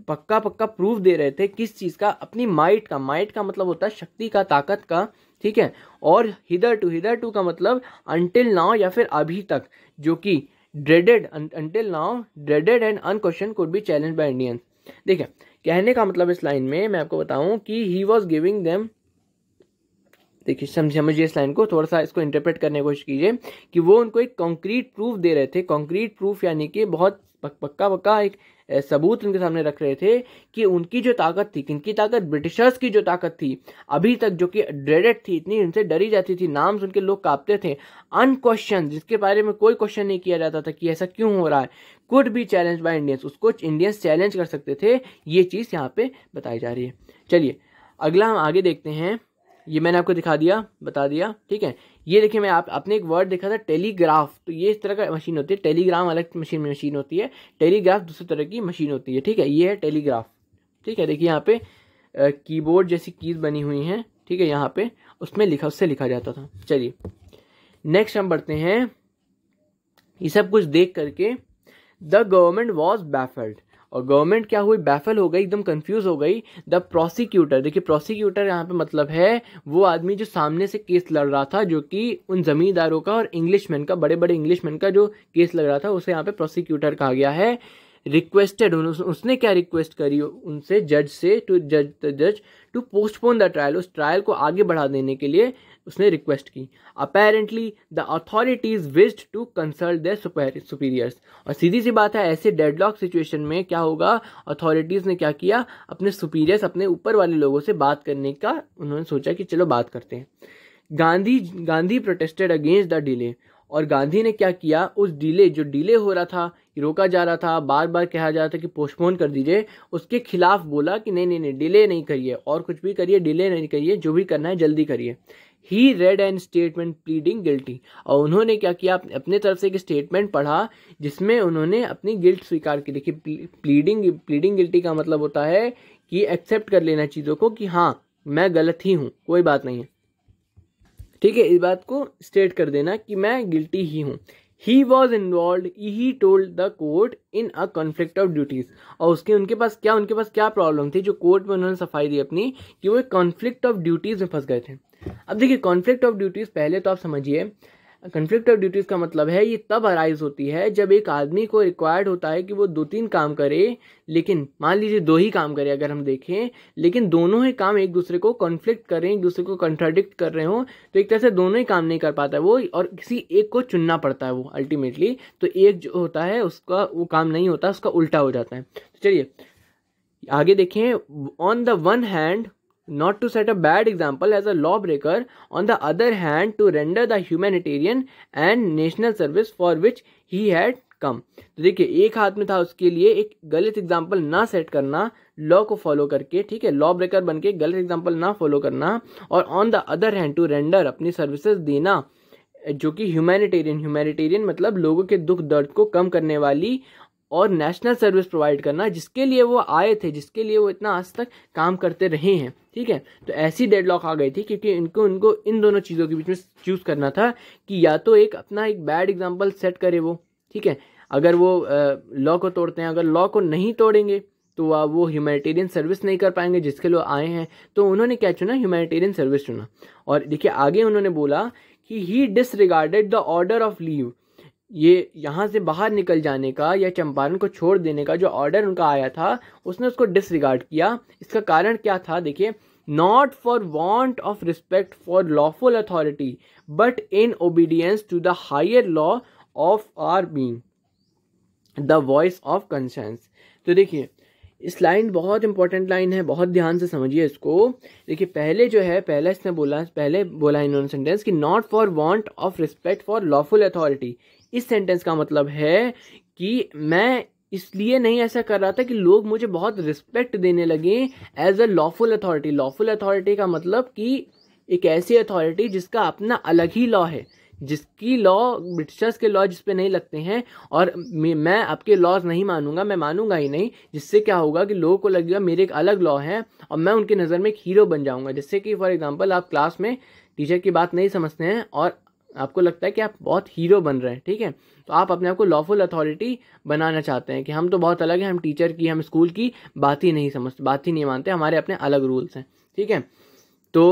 [SPEAKER 1] पक्का पक्का प्रूफ दे रहे थे किस चीज़ का अपनी माइट का माइट का मतलब होता है शक्ति का ताकत का ठीक है और हिदर टू हिदर टू का मतलब अनटिल नाउ या फिर अभी तक जो कि dreaded until now dreaded and unquestioned could be challenge by Indians देखिए कहने का मतलब इस लाइन में मैं आपको बताऊं कि ही वॉज गिविंग देम देखिए समझिए इस लाइन को थोड़ा सा इसको इंटरप्रेट करने की कोशिश कीजिए कि वो उनको एक कॉन्क्रीट प्रूफ दे रहे थे कॉन्क्रीट प्रूफ यानी कि बहुत पक्का पक्का एक सबूत उनके सामने रख रहे थे कि उनकी जो ताकत थी किनकी ताकत ब्रिटिशर्स की जो ताकत थी अभी तक जो कि ड्रेडेड थी इतनी इनसे डरी जाती थी नाम सुन के लोग कांपते थे अनक्वेश्चन जिसके बारे में कोई क्वेश्चन नहीं किया जाता था कि ऐसा क्यों हो रहा है could be challenge by Indians उसको इंडियंस चैलेंज कर सकते थे ये चीज़ यहाँ पे बताई जा रही है चलिए अगला हम आगे देखते हैं ये मैंने आपको दिखा दिया बता दिया ठीक है ये देखिए मैं आप आपने एक वर्ड देखा था टेलीग्राफ तो ये इस तरह का मशीन होती है टेलीग्राम अलग मशीन मशीन होती है टेलीग्राफ दूसरी तरह की मशीन होती है ठीक है ये है टेलीग्राफ ठीक है देखिए यहाँ पे कीबोर्ड जैसी कीज बनी हुई हैं ठीक है यहाँ पे उसमें लिखा उससे लिखा जाता था चलिए नेक्स्ट हम बढ़ते हैं ये सब कुछ देख करके द गवर्नमेंट वॉज बैफल्ड और गवर्नमेंट क्या हुई बैफल हो गई एकदम कंफ्यूज हो गई द प्रोसिक्यूटर देखिए प्रोसिक्यूटर यहाँ पे मतलब है वो आदमी जो सामने से केस लड़ रहा था जो कि उन जमींदारों का और इंग्लिशमैन का बड़े बड़े इंग्लिशमैन का जो केस लग रहा था उसे यहाँ पे प्रोसिक्यूटर कहा गया है रिक्वेस्टेड उसने क्या रिक्वेस्ट करी उनसे जज से टू जज द जज टू पोस्टपोन द ट्रायल उस ट्रायल को आगे बढ़ा देने के लिए उसने रिक्वेस्ट की apparently the authorities wished to consult there superiors और सीधी सी बात है ऐसे डेडलॉक सिचुएशन में क्या होगा अथॉरिटीज़ ने क्या किया अपने सुपीरियर्स अपने ऊपर वाले लोगों से बात करने का उन्होंने सोचा कि चलो बात करते हैं Gandhi Gandhi protested against the delay और गांधी ने क्या किया उस डिले जो डिले हो रहा था रोका जा रहा था बार बार कहा जा रहा था कि पोस्टपोन कर दीजिए उसके खिलाफ बोला कि नहीं नहीं नहीं डिले नहीं करिए और कुछ भी करिए डिले नहीं करिए जो भी करना है जल्दी करिए he read and statement pleading guilty और उन्होंने क्या किया अपने तरफ से एक स्टेटमेंट पढ़ा जिसमें उन्होंने अपनी गिल्ट स्वीकार की देखिए प्लीडिंग प्लीडिंग गिल्टी का मतलब होता है कि एक्सेप्ट कर लेना चीज़ों को कि हाँ मैं गलत ही हूँ कोई बात नहीं है ठीक है इस बात को स्टेट कर देना कि मैं गिल्टी ही हूँ he was involve he told the court in a conflict of duties और उसके उनके पास क्या उनके पास क्या प्रॉब्लम थी जो कोर्ट में उन्होंने सफाई दी अपनी कि वो कॉन्फ्लिक्ट ऑफ ड्यूटीज में फंस गए थे अब देखिए कॉन्फ्लिक्ट ऑफ ड्यूटीज पहले तो आप समझिए कन्फ्लिक्ट ऑफ ड्यूटीज़ का मतलब है ये तब अराइज होती है जब एक आदमी को रिक्वायर्ड होता है कि वो दो तीन काम करे लेकिन मान लीजिए दो ही काम करे अगर हम देखें लेकिन दोनों ही काम एक दूसरे को कॉन्फ्लिक्ट कर रहे हैं एक दूसरे को कंट्राडिक्ट कर रहे हो तो एक तरह से दोनों ही काम नहीं कर पाता है वो और किसी एक को चुनना पड़ता है वो अल्टीमेटली तो एक जो होता है उसका वो काम नहीं होता उसका उल्टा हो जाता है तो चलिए आगे देखें on the one hand not to set a bad example as a lawbreaker, on the other hand, to render the humanitarian and national service for which he had come. तो देखिए एक हाथ में था उसके लिए एक गलत एग्जाम्पल ना सेट करना लॉ को फॉलो करके ठीक है लॉ ब्रेकर बन के गलत एग्जाम्पल ना फॉलो करना और on the other hand to render अपनी सर्विसेज देना जो कि ह्यूमैनिटेरियन ह्यूमैनिटेरियन मतलब लोगों के दुख दर्द को कम करने वाली और नेशनल सर्विस प्रोवाइड करना जिसके लिए वो आए थे जिसके लिए वो इतना आज तक काम करते रहे हैं ठीक है तो ऐसी डेडलॉक आ गई थी क्योंकि इनको उनको इन दोनों चीज़ों के बीच में चूज़ करना था कि या तो एक अपना एक बैड एग्जाम्पल सेट करे वो ठीक है अगर वो लॉ को तोड़ते हैं अगर लॉ को नहीं तोड़ेंगे तो वो ह्यूमैनिटेरियन सर्विस नहीं कर पाएंगे जिसके लिए आए हैं तो उन्होंने क्या चुना ह्यूमैनिटेरियन सर्विस चुना और देखिए आगे उन्होंने बोला कि he disregarded the order of leave ये यहाँ से बाहर निकल जाने का या चंपारण को छोड़ देने का जो ऑर्डर उनका आया था उसने उसको डिसरिगार्ड किया इसका कारण क्या था देखिए not for want of respect for lawful authority but in obedience to the higher law of our being the voice of conscience तो देखिए इस लाइन बहुत इंपॉर्टेंट लाइन है बहुत ध्यान से समझिए इसको देखिए पहले जो है पहले इसने बोला पहले बोला इन्होंने सेंटेंस कि not for want of respect for lawful authority इस सेंटेंस का मतलब है कि मैं इसलिए नहीं ऐसा कर रहा था कि लोग मुझे बहुत रिस्पेक्ट देने लगे as a lawful authority lawful authority का मतलब कि एक ऐसी अथॉरिटी जिसका अपना अलग ही लॉ है जिसकी लॉ ब्रिटिशर्स के लॉ जिस पे नहीं लगते हैं और मैं आपके लॉज नहीं मानूंगा मैं मानूंगा ही नहीं जिससे क्या होगा कि लोगों को लगेगा मेरे एक अलग लॉ है और मैं उनकी नज़र में एक हीरो बन जाऊंगा जिससे कि फॉर एग्जांपल आप क्लास में टीचर की बात नहीं समझते हैं और आपको लगता है कि आप बहुत हीरो बन रहे हैं ठीक है तो आप अपने आप को लॉफुल अथॉरिटी बनाना चाहते हैं कि हम तो बहुत अलग हैं हम टीचर की हम स्कूल की बात ही नहीं समझते बात ही नहीं मानते हमारे अपने अलग रूल्स हैं ठीक है तो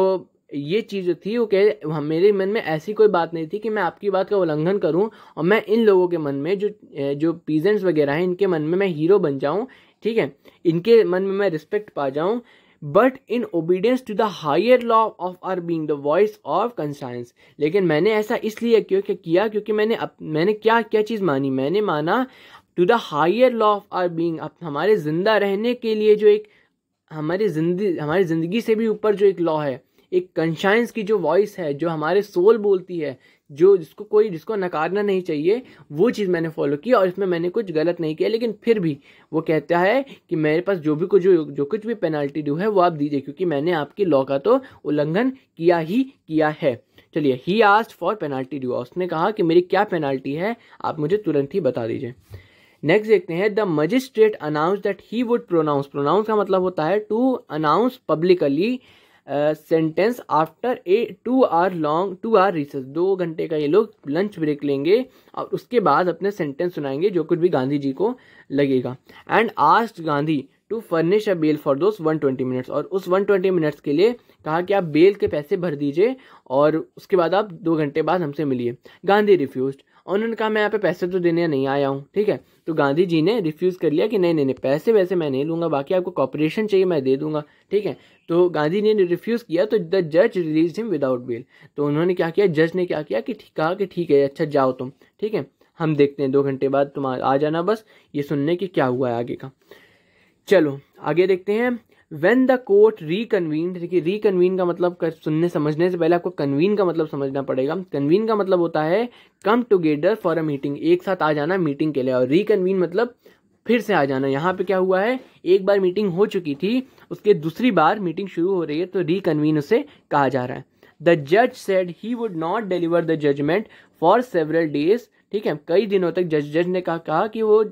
[SPEAKER 1] ये चीज़ जो थी वो कह मेरे मन में ऐसी कोई बात नहीं थी कि मैं आपकी बात का उल्लंघन करूं और मैं इन लोगों के मन में जो जो पीजेंट्स वगैरह हैं इनके मन में मैं हीरो बन जाऊं ठीक है इनके मन में मैं रिस्पेक्ट पा जाऊं but in obedience to the higher law of our being the voice of conscience लेकिन मैंने ऐसा इसलिए क्योंकि किया क्योंकि मैंने अप, मैंने क्या क्या चीज़ मानी मैंने माना to the higher law of our being हमारे ज़िंदा रहने के लिए जो एक हमारे जिंदगी हमारी ज़िंदगी से भी ऊपर जो एक लॉ है एक कंशाइंस की जो वॉइस है जो हमारे सोल बोलती है जो जिसको कोई जिसको नकारना नहीं चाहिए वो चीज़ मैंने फॉलो की और इसमें मैंने कुछ गलत नहीं किया लेकिन फिर भी वो कहता है कि मेरे पास जो भी कुछ जो, जो कुछ भी पेनल्टी ड्यू है वो आप दीजिए क्योंकि मैंने आपकी लॉ का तो उल्लंघन किया ही किया है चलिए he asked for penalty due उसने कहा कि मेरी क्या पेनल्टी है आप मुझे तुरंत ही बता दीजिए नेक्स्ट देखते हैं the magistrate announce that he would pronounce pronounce का मतलब होता है to announce publicly sentence after a two hour long two hour research दो घंटे का ये लोग लंच ब्रेक लेंगे और उसके बाद अपने सेंटेंस सुनाएंगे जो कुछ भी गांधी जी को लगेगा and asked Gandhi to furnish a bail for those twenty minutes और उस वन ट्वेंटी मिनट्स के लिए कहा कि आप बेल के पैसे भर दीजिए और उसके बाद आप दो घंटे बाद हमसे मिलिए गांधी रिफ्यूज और उन्होंने कहा मैं यहाँ पे पैसे तो देने नहीं आया हूँ ठीक है तो गांधी जी ने रिफ्यूज़ कर लिया कि नहीं नहीं नहीं पैसे वैसे मैं नहीं लूँगा बाकी आपको कॉपरेशन चाहिए मैं दे दूँगा ठीक है तो गांधी ने रिफ्यूज़ किया तो द जज रिलीज हिम विदाउट बेल तो उन्होंने क्या किया जज ने क्या किया कि कहा कि ठीक है अच्छा जाओ तुम ठीक है हम देखते हैं दो घंटे बाद तुम आ जाना बस ये सुनने कि क्या हुआ है आगे का चलो आगे देखते हैं वेन द कोर्ट रिकन्वीन देखिए रिकन्वीन का मतलब कर, सुनने समझने से पहले आपको कन्वीन का मतलब समझना पड़ेगा कन्वीन का मतलब होता है come together for a meeting एक साथ आ जाना मीटिंग के लिए और रिकनवीन मतलब फिर से आ जाना यहाँ पे क्या हुआ है एक बार मीटिंग हो चुकी थी उसके दूसरी बार मीटिंग शुरू हो रही है तो रिकन्वीन उसे कहा जा रहा है द जज said he would not deliver the judgement for several days ठीक है कई दिनों तक जज जज ने कहा, कहा कि वो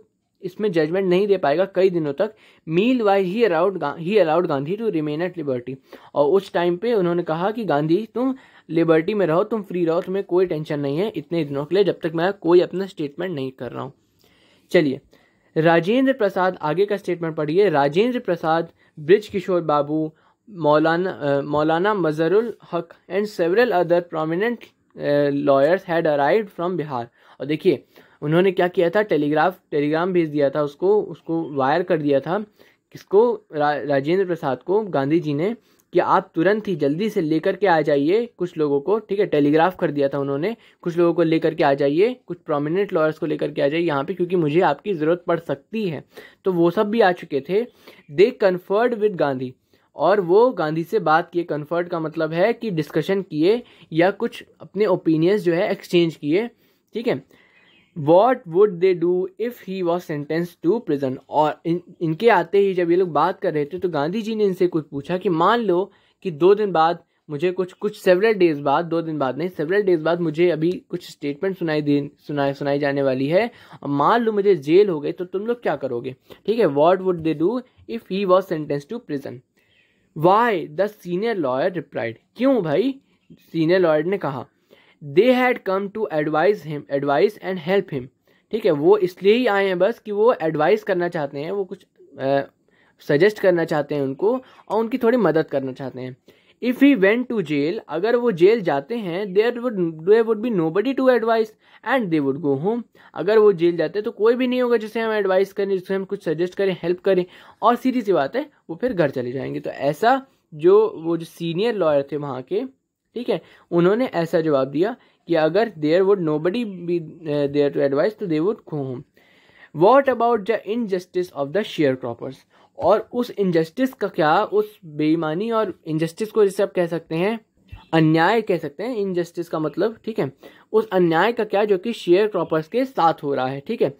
[SPEAKER 1] इसमें जजमेंट नहीं दे पाएगा कई दिनों तक meanwhile he allowed he allowed Gandhi to remain at liberty और उस टाइम पे उन्होंने कहा कि गांधी तुम लिबर्टी में रहो तुम फ्री रहो तुम्हें कोई टेंशन नहीं है इतने दिनों के लिए जब तक मैं कोई अपना स्टेटमेंट नहीं कर रहा हूँ चलिए राजेंद्र प्रसाद आगे का स्टेटमेंट पढ़िए राजेंद्र प्रसाद ब्रिज किशोर बाबू मौलाना Maulana Mazharul Haq and several other prominent lawyers had arrive from Bihar और देखिए उन्होंने क्या किया था टेलीग्राफ टेलीग्राम भेज दिया था उसको उसको वायर कर दिया था किसको रा, राजेंद्र प्रसाद को गांधी जी ने कि आप तुरंत ही जल्दी से लेकर के आ जाइए कुछ लोगों को ठीक है टेलीग्राफ कर दिया था उन्होंने कुछ लोगों को लेकर के आ जाइए कुछ प्रोमिनेंट लॉयर्स को लेकर के आ जाइए यहाँ पे क्योंकि मुझे आपकी ज़रूरत पड़ सकती है तो वो सब भी आ चुके थे दे कन्फर्ड विद गांधी और वो गांधी से बात किए कन्फर्ट का मतलब है कि डिस्कशन किए या कुछ अपने ओपिनियंस जो है एक्सचेंज किए ठीक है what would they do if he was sentence to prison और इन इनके आते ही जब ये लोग बात कर रहे थे तो गांधी जी ने इनसे कुछ पूछा कि मान लो कि दो दिन बाद मुझे कुछ कुछ सेवरल डेज बाद दो दिन बाद नहीं सेवरल डेज बाद मुझे अभी कुछ स्टेटमेंट सुनाई दी सुनाई सुनाई जाने वाली है और मान लो मुझे जेल हो गई तो तुम लोग क्या करोगे ठीक है what would they do if he was sentence to prison why the senior lawyer replied क्यों भाई सीनियर लॉयर ने कहा they had come to advise him advice and help him ठीक है वो इसलिए ही आए हैं बस कि वो एडवाइस करना चाहते हैं वो कुछ सजेस्ट करना चाहते हैं उनको और उनकी थोड़ी मदद करना चाहते हैं if he went to jail अगर वो जेल जाते हैं there would there would be nobody to advice and they would go home अगर वो जेल जाते तो कोई भी नहीं होगा जिसे हम एडवाइस करें जिसे हम कुछ सजेस्ट करें हेल्प करें और सीधी सी बात है वो फिर घर चले जाएंगे तो ऐसा जो वो जो सीनियर लॉयर थे वहाँ के ठीक है उन्होंने ऐसा जवाब दिया कि अगर there would nobody be there to advice तो they would go home what about the injustice of the sharecroppers और उस इनजस्टिस का क्या उस बेईमानी और इनजस्टिस को जैसे आप कह सकते हैं अन्याय कह सकते हैं इनजस्टिस का मतलब ठीक है उस अन्याय का क्या जो कि शेयर क्रॉपर्स के साथ हो रहा है ठीक है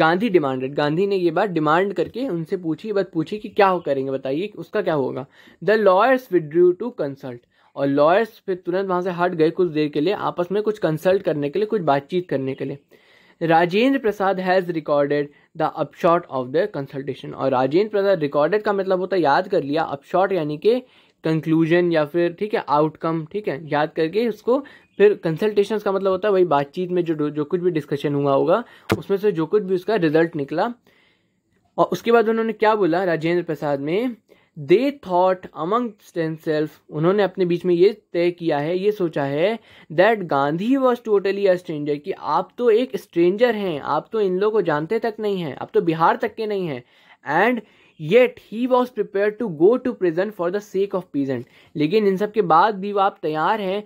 [SPEAKER 1] गांधी डिमांडेड गांधी ने ये बात डिमांड करके उनसे पूछी बात पूछी कि क्या हो करेंगे बताइए उसका क्या होगा the lawyers withdrew to consult और लॉयर्स फिर तुरंत वहाँ से हट गए कुछ देर के लिए आपस में कुछ कंसल्ट करने के लिए कुछ बातचीत करने के लिए Rajendra Prasad has recorded the upshot of the consultation और राजेंद्र प्रसाद रिकॉर्डेड का मतलब होता है याद कर लिया अपशॉट यानी कि कंक्लूजन या फिर ठीक है आउटकम ठीक है याद करके उसको फिर कंसल्टेशन का मतलब होता है वही बातचीत में जो जो कुछ भी डिस्कशन हुआ होगा उसमें से जो कुछ भी उसका रिजल्ट निकला और उसके बाद उन्होंने क्या बोला राजेंद्र प्रसाद में दे थॉट अमंग सेल्फ उन्होंने अपने बीच में ये तय किया है ये सोचा है that Gandhi was totally a stranger कि आप तो एक स्ट्रेंजर हैं आप तो इन लोगों को जानते तक नहीं हैं आप तो बिहार तक के नहीं हैं and yet he was prepare to go to prison for the sake of peasant लेकिन इन सब के बाद भी आप तैयार हैं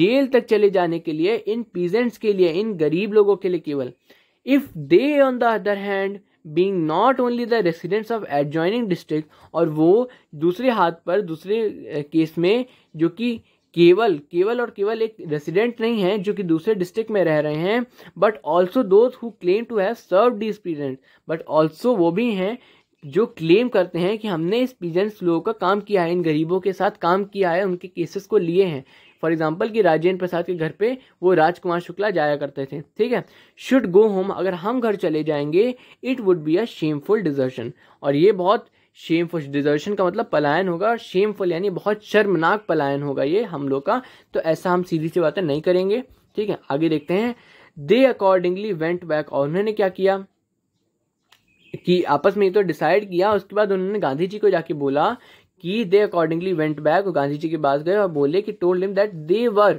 [SPEAKER 1] जेल तक चले जाने के लिए इन पीजेंट्स के लिए इन गरीब लोगों के लिए केवल if they on the other hand being not only the residents of adjoining district और वो दूसरे हाथ पर दूसरे केस में जो कि केवल केवल और केवल एक रेसिडेंट नहीं है जो कि दूसरे डिस्ट्रिक्ट में रह रहे हैं but also those who claim to have serve this peasant but also वो भी हैं जो क्लेम करते हैं कि हमने इस पीजेंट्स लोगों का काम किया है इन गरीबों के साथ काम किया है उनके केसेस को लिए हैं फॉर एग्जाम्पल कि राजेंद्र प्रसाद के घर पे वो राजकुमार शुक्ला जाया करते थे ठीक है शुड गो होम अगर हम घर चले जाएंगे it would be a shameful desertion और ये बहुत शेमफुल डिजर्शन का मतलब पलायन होगा और शेमफुल यानी बहुत शर्मनाक पलायन होगा ये हम लोग का तो ऐसा हम सीधी सी बातें नहीं करेंगे ठीक है आगे देखते हैं दे अकॉर्डिंगली वेंट बैक और उन्होंने क्या किया कि आपस में ये तो डिसाइड किया उसके बाद उन्होंने गांधी जी को जाके बोला कि दे अकॉर्डिंगली वेंट बैक और गांधी जी के पास गए और बोले कि told him that they were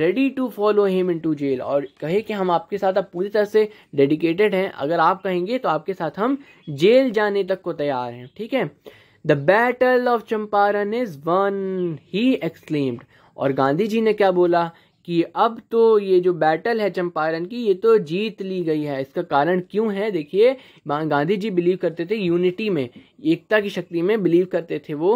[SPEAKER 1] ready to follow him into jail और कहे कि हम आपके साथ आप पूरी तरह से डेडिकेटेड हैं अगर आप कहेंगे तो आपके साथ हम जेल जाने तक को तैयार हैं ठीक है the battle of Champaran is won he exclaimed और गांधी जी ने क्या बोला कि अब तो ये जो बैटल है चंपारण की ये तो जीत ली गई है इसका कारण क्यों है देखिए गांधी जी बिलीव करते थे यूनिटी में एकता की शक्ति में बिलीव करते थे वो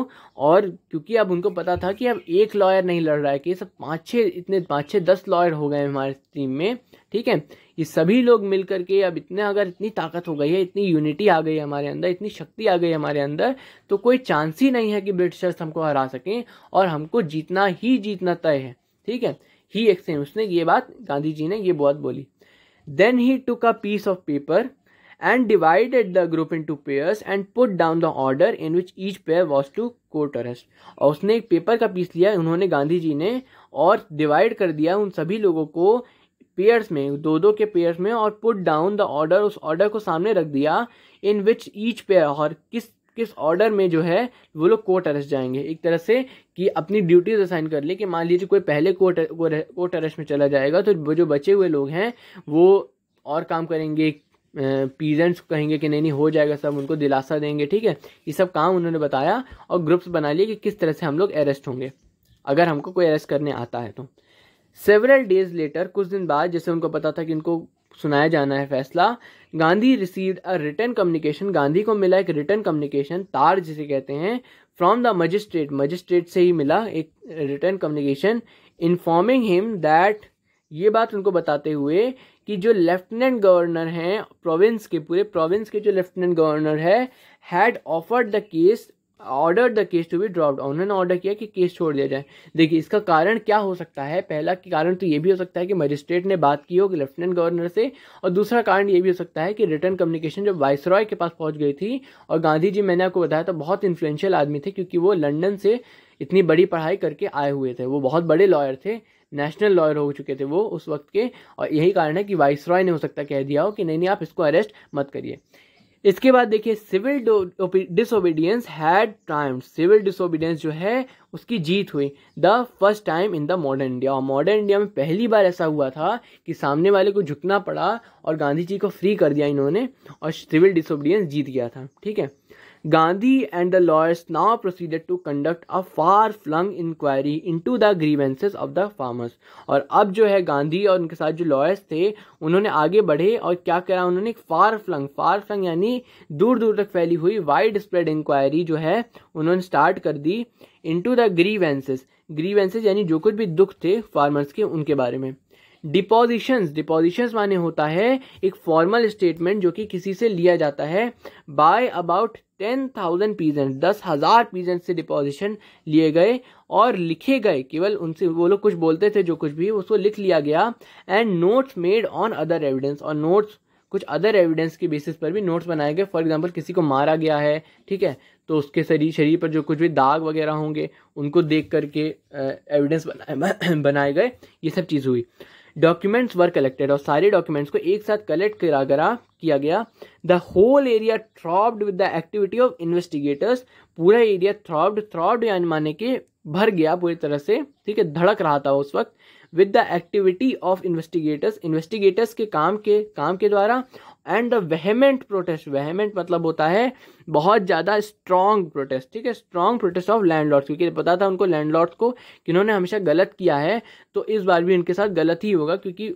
[SPEAKER 1] और क्योंकि अब उनको पता था कि अब एक लॉयर नहीं लड़ रहा है कि सब पाँच छः इतने पाँच छः दस लॉयर हो गए हमारे टीम में ठीक है ये सभी लोग मिल करके अब इतने अगर इतनी ताकत हो गई है इतनी यूनिटी आ गई है हमारे अंदर इतनी शक्ति आ गई है हमारे अंदर तो कोई चांस ही नहीं है कि ब्रिटिशर्स हमको हरा सकें और हमको जीतना ही जीतना तय है ठीक है ही एक्सचेंज उसने ये बात गांधी जी ने ये बात बोली then he took a piece of paper divided the group into pairs and put down the order in which each pair was to court arrest और उसने एक पेपर का पीस लिया उन्होंने गांधी जी ने और डिवाइड कर दिया उन सभी लोगों को पेयर्स में दो दो के पेयर्स में और पुट डाउन द ऑर्डर उस ऑर्डर को सामने रख दिया इन विच ईच पेयर और किस किस ऑर्डर में जो है वो लोग कोर्ट अरेस्ट जाएंगे एक तरह से कि अपनी ड्यूटीज असाइन कर ले कि मान लीजिए कोई पहले कोर्ट कोर्ट अरेस्ट में चला जाएगा तो जो बचे हुए लोग हैं वो और काम करेंगे पीजेंट्स कहेंगे कि नहीं नहीं हो जाएगा सब उनको दिलासा देंगे ठीक है ये सब काम उन्होंने बताया और ग्रुप्स बना लिए कि किस तरह से हम लोग अरेस्ट होंगे अगर हमको कोई अरेस्ट करने आता है तो सेवरल डेज लेटर कुछ दिन बाद जैसे उनको पता था कि इनको सुनाया जाना है फैसला Gandhi receive a return communication Gandhi को मिला एक रिटर्न कम्युनिकेशन तार जिसे कहते हैं फ्रॉम द मजिस्ट्रेट मजिस्ट्रेट से ही मिला एक return communication informing him that ये बात उनको बताते हुए कि जो लेफ्टिनेंट गवर्नर हैं प्रोविंस के पूरे प्रोविंस के जो लेफ्टिनेंट गवर्नर है had offered the case order the case to be dropped उन्होंने ऑर्डर किया कि केस छोड़ दिया जाए देखिए इसका कारण क्या हो सकता है पहला कि कारण तो ये भी हो सकता है कि मजिस्ट्रेट ने बात की होगी लेफ्टिनेंट गवर्नर से और दूसरा कारण ये भी हो सकता है कि रिटर्न कम्युनिकेशन जब वाइस रॉय के पास पहुंच गई थी और गांधी जी मैंने आपको बताया था तो बहुत इन्फ्लुएंशियल आदमी थे क्योंकि वो लंडन से इतनी बड़ी पढ़ाई करके आए हुए थे वो बहुत बड़े लॉयर थे नेशनल लॉयर हो चुके थे वो उस वक्त के और यही कारण है कि वाइस रॉय ने हो सकता कह दिया हो कि नहीं नहीं आप इसको अरेस्ट मत करिए इसके बाद देखिए civil disobedience had time civil disobedience जो है उसकी जीत हुई the first time in the modern India और मॉडर्न इंडिया में पहली बार ऐसा हुआ था कि सामने वाले को झुकना पड़ा और गांधी जी को फ्री कर दिया इन्होंने और सिविल डिसोबीडियंस जीत गया था ठीक है Gandhi and the lawyers now proceeded to conduct a far flung inquiry into the grievances of the farmers और अब जो है गांधी और उनके साथ जो लॉयर्स थे उन्होंने आगे बढ़े और क्या करा उन्होंने फार फ्लंग फार फ्लंग यानी दूर दूर तक फैली हुई वाइड स्प्रेड इंक्वायरी जो है उन्होंने स्टार्ट कर दी इंटू द ग्रीवेंसेस ग्रीवेंसेस यानी जो कुछ भी दुख थे फार्मर्स के उनके बारे में डिपोजिशंस डिपोजिशंस माने होता है एक फॉर्मल स्टेटमेंट जो कि किसी से लिया जाता है by about ten thousand peasant दस हज़ार पीजेंट से डिपोजिशन लिए गए और लिखे गए केवल उनसे वो लोग कुछ बोलते थे जो कुछ भी उसको लिख लिया गया and notes made on other evidence और नोट्स कुछ अदर एविडेंस के बेसिस पर भी नोट्स बनाए गए फॉर एग्जाम्पल किसी को मारा गया है ठीक है तो उसके शरीर शरीर पर जो कुछ भी दाग वगैरह होंगे उनको देख करके एविडेंस बनाए बनाए गए ये सब चीज़ हुई डॉक्यूमेंट्स वर कलेक्टेड और सारे डॉक्यूमेंट्स को एक साथ कलेक्ट करा करा किया गया the whole area throbbed with the activity of investigators पूरा एरिया थ्रॉब्ड थ्रॉब्ड यानी माने के भर गया पूरी तरह से ठीक है धड़क रहा था उस वक्त with the activity of investigators investigators के काम के काम के द्वारा एंड वेहमेंट प्रोटेस्ट वेहमेंट मतलब होता है बहुत ज़्यादा स्ट्रॉन्ग प्रोटेस्ट ठीक है strong protest of landlords क्योंकि पता था उनको लैंड लॉर्ड्स को कि इन्होंने हमेशा गलत किया है तो इस बार भी इनके साथ गलत ही होगा क्योंकि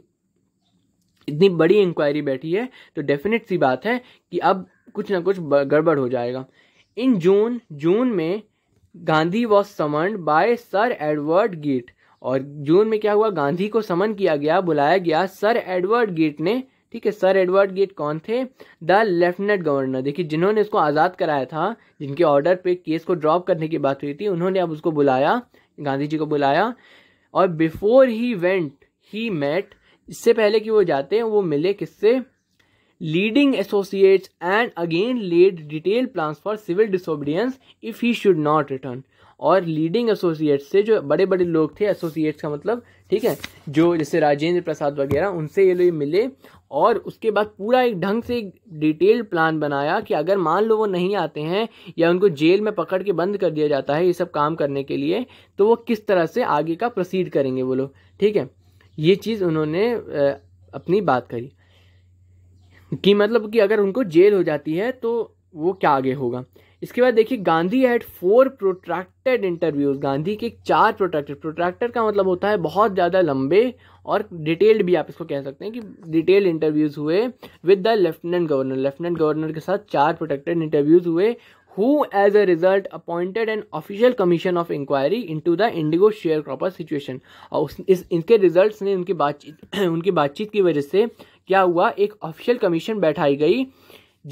[SPEAKER 1] इतनी बड़ी इंक्वायरी बैठी है तो डेफिनेट सी बात है कि अब कुछ ना कुछ गड़बड़ हो जाएगा इन जून जून में Gandhi was summoned by sir Edward Gait और जून में क्या हुआ गांधी को समन किया गया बुलाया गया सर एडवर्ड गेट ने ठीक है सर एडवर्ड गेट कौन थे द लेफ्टिनेंट गवर्नर देखिए जिन्होंने इसको आज़ाद कराया था जिनके ऑर्डर पे केस को ड्रॉप करने की बात हुई थी उन्होंने अब उसको बुलाया गांधी जी को बुलाया और before he went he met इससे पहले कि वो जाते हैं वो मिले किससे leading associates and again laid detail plan for civil disobedience if he should not return और लीडिंग एसोसिएट्स से जो बड़े बड़े लोग थे एसोसिएट्स का मतलब ठीक है जो जैसे राजेंद्र प्रसाद वगैरह उनसे ये लोग मिले और उसके बाद पूरा एक ढंग से एक डिटेल्ड प्लान बनाया कि अगर मान लो वो नहीं आते हैं या उनको जेल में पकड़ के बंद कर दिया जाता है ये सब काम करने के लिए तो वो किस तरह से आगे का प्रोसीड करेंगे वो लोग ठीक है ये चीज़ उन्होंने अपनी बात करी कि मतलब कि अगर उनको जेल हो जाती है तो वो क्या आगे होगा इसके बाद देखिए Gandhi had four protracted interviews Gandhi के चार प्रोट्रैक्टेड प्रोट्रैक्टर का मतलब होता है बहुत ज़्यादा लंबे और डिटेल्ड भी आप इसको कह सकते हैं कि डिटेल्ड इंटरव्यूज हुए with the lieutenant governor lieutenant governor के साथ चार प्रोटेक्टेड इंटरव्यूज हुए a result appointed an official commission of inquiry into the indigo sharecropper situation और उस इस इनके रिजल्ट ने उनकी बातचीत उनकी बातचीत की वजह से क्या हुआ एक ऑफिशियल कमीशन बैठाई गई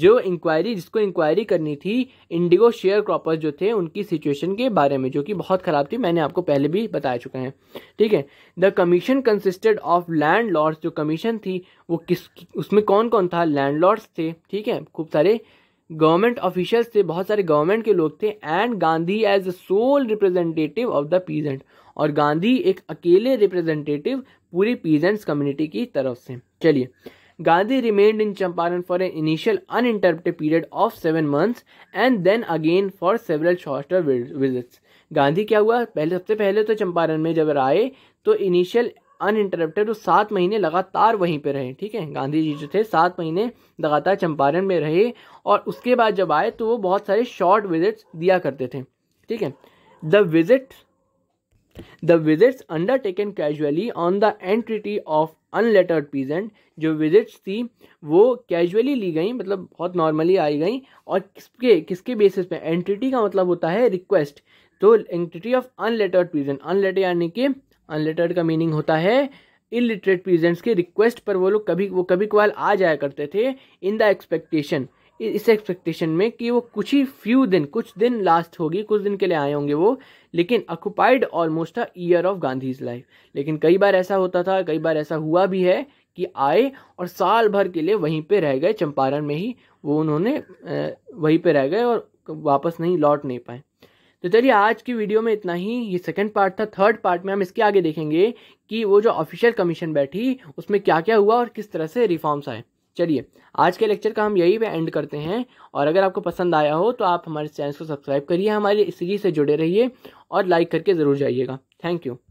[SPEAKER 1] जो इंक्वायरी जिसको इंक्वायरी करनी थी इंडिगो शेयर क्रॉपर्स जो थे उनकी सिचुएशन के बारे में जो कि बहुत ख़राब थी मैंने आपको पहले भी बता चुका है ठीक है the commission consisted of landlords जो कमीशन थी वो किस उसमें कौन कौन था लैंड लॉर्ड्स थे ठीक है खूब सारे गवर्नमेंट ऑफिशियल्स थे बहुत सारे गवर्नमेंट के लोग थे and Gandhi as a sole representative of the peasant और गांधी एक अकेले रिप्रेजेंटेटिव पूरी पीजेंट्स कम्युनिटी की तरफ से चलिए Gandhi remained in Champaran for a initial uninterrupted period of seven months and then again for several shorter visits Gandhi क्या हुआ पहले सबसे पहले तो चंपारण में जब आए तो इनिशियल अनइंटरप्टेड वो सात महीने लगातार वहीं पर रहे ठीक है गांधी जी जो थे सात महीने लगातार चंपारण में रहे और उसके बाद जब आए तो वो बहुत सारे शॉर्ट विजिट्स दिया करते थे ठीक है the visit the visits undertaken casually on the entreaty of unlettered peasant जो विजिट्स थी वो कैजुअली ली गई मतलब बहुत नॉर्मली आई गई और किसके किसके बेसिस पे एंट्रिटी का मतलब होता है रिक्वेस्ट तो entreaty of unlettered peasant unlettered यानी कि अनलेटर्ड का मीनिंग होता है इलिटरेट पीजेंट्स के रिक्वेस्ट पर वो लोग कभी वो कभी कभार आ जाया करते थे इन द एक्सपेक्टेशन इस एक्सपेक्टेशन में कि वो कुछ ही फ्यू दिन कुछ दिन लास्ट होगी कुछ दिन के लिए आए होंगे वो लेकिन occupied almost a year of Gandhi's life लेकिन कई बार ऐसा होता था कई बार ऐसा हुआ भी है कि आए और साल भर के लिए वहीं पे रह गए चंपारण में ही वो उन्होंने वहीं पे रह गए और वापस नहीं लौट नहीं पाए तो चलिए आज की वीडियो में इतना ही ये सेकंड पार्ट था थर्ड पार्ट में हम इसके आगे देखेंगे कि वो जो ऑफिशियल कमीशन बैठी उसमें क्या क्या हुआ और किस तरह से रिफॉर्म्स आए चलिए आज के लेक्चर का हम यही पे एंड करते हैं और अगर आपको पसंद आया हो तो आप हमारे चैनल को सब्सक्राइब करिए हमारे इसी से जुड़े रहिए और लाइक करके ज़रूर जाइएगा थैंक यू